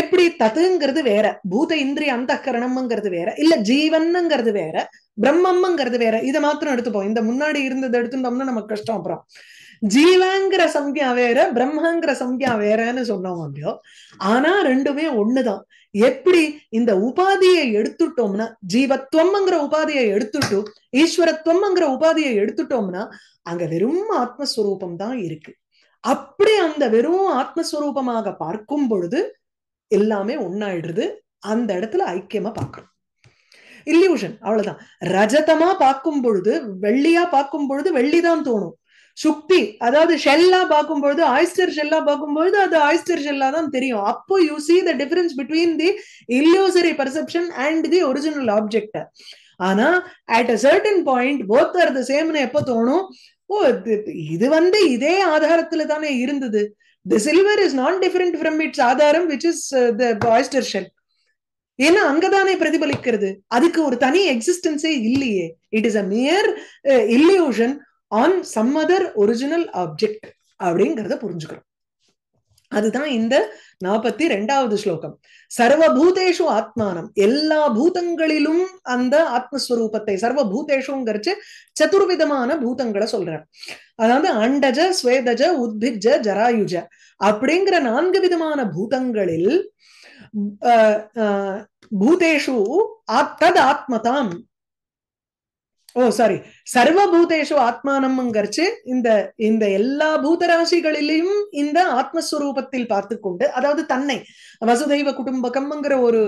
எப்படி ததுங்கிறது வேற பூத இந்திரிய அந்த கரணம்ங்கிறது வேற இல்ல ஜீவன்ங்கிறது வேற பிரம்மம்ங்கிறது வேற இதை மாத்திரம் எடுத்துப்போம் இந்த முன்னாடி இருந்தது எடுத்துட்டோம்னா நமக்கு கஷ்டம் அப்புறம் ஜீவங்கிற சம்யா வேற பிரம்மங்கிற சம்யா வேறன்னு சொன்னோம் அப்படியோ ஆனா ரெண்டுமே ஒண்ணுதான் எப்படி இந்த உபாதியை எடுத்துட்டோம்னா ஜீவத்வம்ங்கிற உபாதியை எடுத்துட்டு ஈஸ்வரத்வம்ங்கிற உபாதியை எடுத்துட்டோம்னா அங்க வெறும் ஆத்மஸ்வரூபம் தான் இருக்கு அப்படி அந்த வெறும் ஆத்மஸ்வரூபமாக பார்க்கும் பொழுது எல்லாமே ஒன்னாயிடுறது அந்த இடத்துல ஐக்கியமா பாக்குறோம் இல்லியூஷன் அவ்வளவுதான் ரஜதமா பார்க்கும் பொழுது வெள்ளியா பார்க்கும் பொழுது வெள்ளிதான் தோணும் சுக்தி அதாவது ஷெல்லா பார்க்கும்போது ஆயிஸ்டர் ஷெல்லா பார்க்கும்போது அது ஆயிஸ்டர் ஷெல்லா தான் தெரியும் அப்போ you see the difference between the illusory perception and the original object ஆனா at a certain point both are the சேம்னு எப்ப தோணும் ஓ இது வந்து இதே ஆதாரத்துல தானே இருந்தது the silver is not different from its ஆதாரம் which is the oyster shell ஏன்னா அங்கதானே பிரதிபலிக்கிறது அதுக்கு ஒரு தனி எக்ஸிஸ்டன்ஸே இல்லையே it is a mere illusion on some other original object அப்படிங்கிறத புரிஞ்சுக்கிறோம் அதுதான் இந்த நாற்பத்தி ரெண்டாவது ஸ்லோகம் சர்வபூதேஷு ஆத்மானம் எல்லா பூதங்களிலும் அந்த ஆத்மஸ்வரூபத்தை சர்வபூதேஷுங்கிறச்சு சதுர்விதமான பூதங்களை சொல்றார் அதாவது அண்டஜ ஸ்வேதஜ உத்பிஜ ஜராயுஜ அப்படிங்கிற நான்கு விதமான பூதங்களில் பூதேஷு தத் ஆத்மதாம் ஓ சாரி சர்வ பூதேஷு ஆத்மானம்ங்கிறச்சு இந்த இந்த எல்லா பூதராசிகளிலையும் இந்த ஆத்மஸ்வரூபத்தில் பார்த்து கொண்டு அதாவது தன்னை வசுதைவ குடும்பகம்ங்கிற ஒரு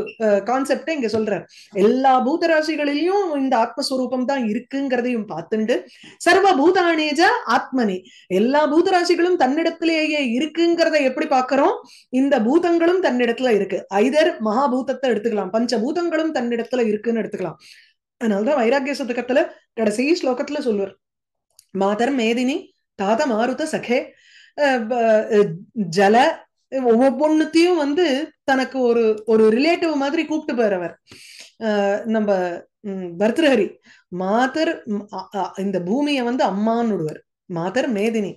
கான்செப்டை இங்க சொல்றார் எல்லா பூதராசிகளிலையும் இந்த ஆத்மஸ்வரூபம் தான் இருக்குங்கிறதையும் பார்த்துண்டு சர்வ பூதானேஜ ஆத்மனி எல்லா பூதராசிகளும் தன்னிடத்திலேயே இருக்குங்கிறத எப்படி பாக்குறோம் இந்த பூதங்களும் தன்னிடத்துல இருக்கு ஐதர் மகாபூதத்தை எடுத்துக்கலாம் பஞ்சபூதங்களும் தன்னிடத்துல இருக்குன்னு எடுத்துக்கலாம் அதனாலதான் வைராக்கிய சதகத்துல கடைசி ஸ்லோகத்துல சொல்லுவார் மாதர் மேதினி தாத மாருத சகே ஜல ஒவ்வொன்னுத்தையும் வந்து தனக்கு ஒரு ஒரு ரிலேட்டிவ் மாதிரி கூப்பிட்டு போறவர் நம்ம பர்தஹரி மாதர் இந்த பூமியை வந்து அம்மான்னு விடுவார் மாதர் மேதினி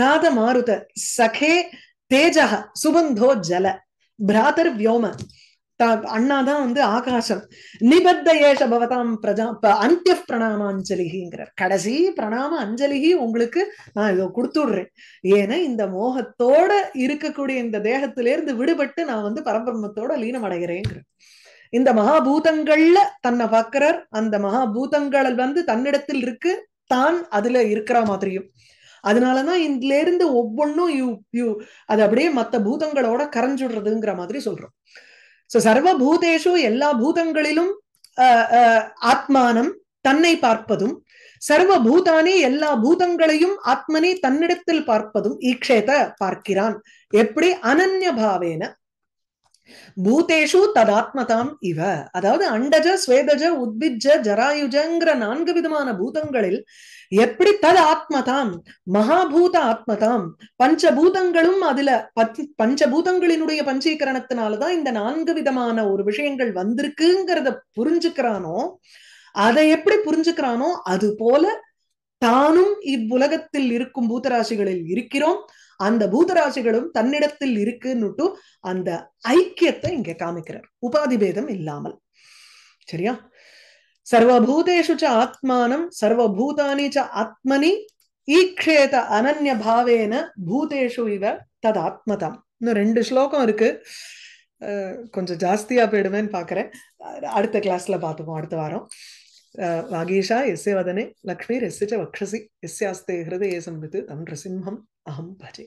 தாத மாருத சகே தேஜக சுபந்தோ ஜல பிராதர் வியோம அண்ணா தான் வந்து ஆகாசம் நிபத்த ஏஷ பவதாம் பிரஜா அந்திய பிரணாம அஞ்சலிகிங்கிறார் கடைசி பிரணாம அஞ்சலிகி உங்களுக்கு நான் இதோ கொடுத்துடுறேன் ஏன்னா இந்த மோகத்தோட இருக்கக்கூடிய இந்த தேகத்திலிருந்து விடுபட்டு நான் வந்து பரபிரம்மத்தோட லீனம் அடைகிறேங்கிறேன் இந்த மகாபூதங்கள்ல தன்னை பார்க்கிறார் அந்த மகாபூதங்கள் வந்து தன்னிடத்தில் இருக்கு தான் அதுல இருக்கிற மாதிரியும் அதனாலதான் இதுல இருந்து ஒவ்வொன்றும் யூ யூ அது அப்படியே மத்த பூதங்களோட கரைஞ்சுடுறதுங்கிற மாதிரி சொல்றோம் சோ சர்வபூதேஷு எல்லா பூதங்களிலும் ஆத்மானம் தன்னை பார்ப்பதும் சர்வ பூதானே எல்லா பூதங்களையும் ஆத்மனை தன்னிடத்தில் பார்ப்பதும் ஈக்ஷேத பார்க்கிறான் எப்படி அனன்ய பாவேன பூதேஷு ததாத்மதாம் இவ அதாவது அண்டஜ ஸ்வேதஜ உத்விஜ ஜராயுஜங்கிற நான்கு விதமான பூதங்களில் எப்படி தத் ஆத்மதாம் மகாபூத ஆத்மதாம் பஞ்சபூதங்களும் அதுல பத்தி பஞ்சபூதங்களினுடைய பஞ்சீகரணத்தினாலதான் இந்த நான்கு விதமான ஒரு விஷயங்கள் வந்திருக்குங்கிறத புரிஞ்சுக்கிறானோ அதை எப்படி புரிஞ்சுக்கிறானோ அது போல தானும் இவ்வுலகத்தில் இருக்கும் பூதராசிகளில் இருக்கிறோம் அந்த பூதராசிகளும் தன்னிடத்தில் இருக்குன்னுட்டு அந்த ஐக்கியத்தை இங்க காமிக்கிறார் உபாதி பேதம் இல்லாமல் சரியா சர்வபூதேஷு ச ஆத்மானம் சர்வபூதானி ச ஆத்மனி ஈக்ஷேத அனன்ய பாவேன பூதேஷு இவ தத் ஆத்மதம் இன்னும் ரெண்டு ஸ்லோகம் இருக்கு கொஞ்சம் ஜாஸ்தியா போயிடுவேன்னு பாக்குறேன் அடுத்த கிளாஸ்ல பார்த்துப்போம் அடுத்த வாரம் வாகீஷா எஸ்ஸே வதனே லக்ஷ்மி எஸ்ய ச வக்ஷசி எஸ்யாஸ்தே ஹிருதயே சம்பித்து தன் நரசிம்ஹம் பஜே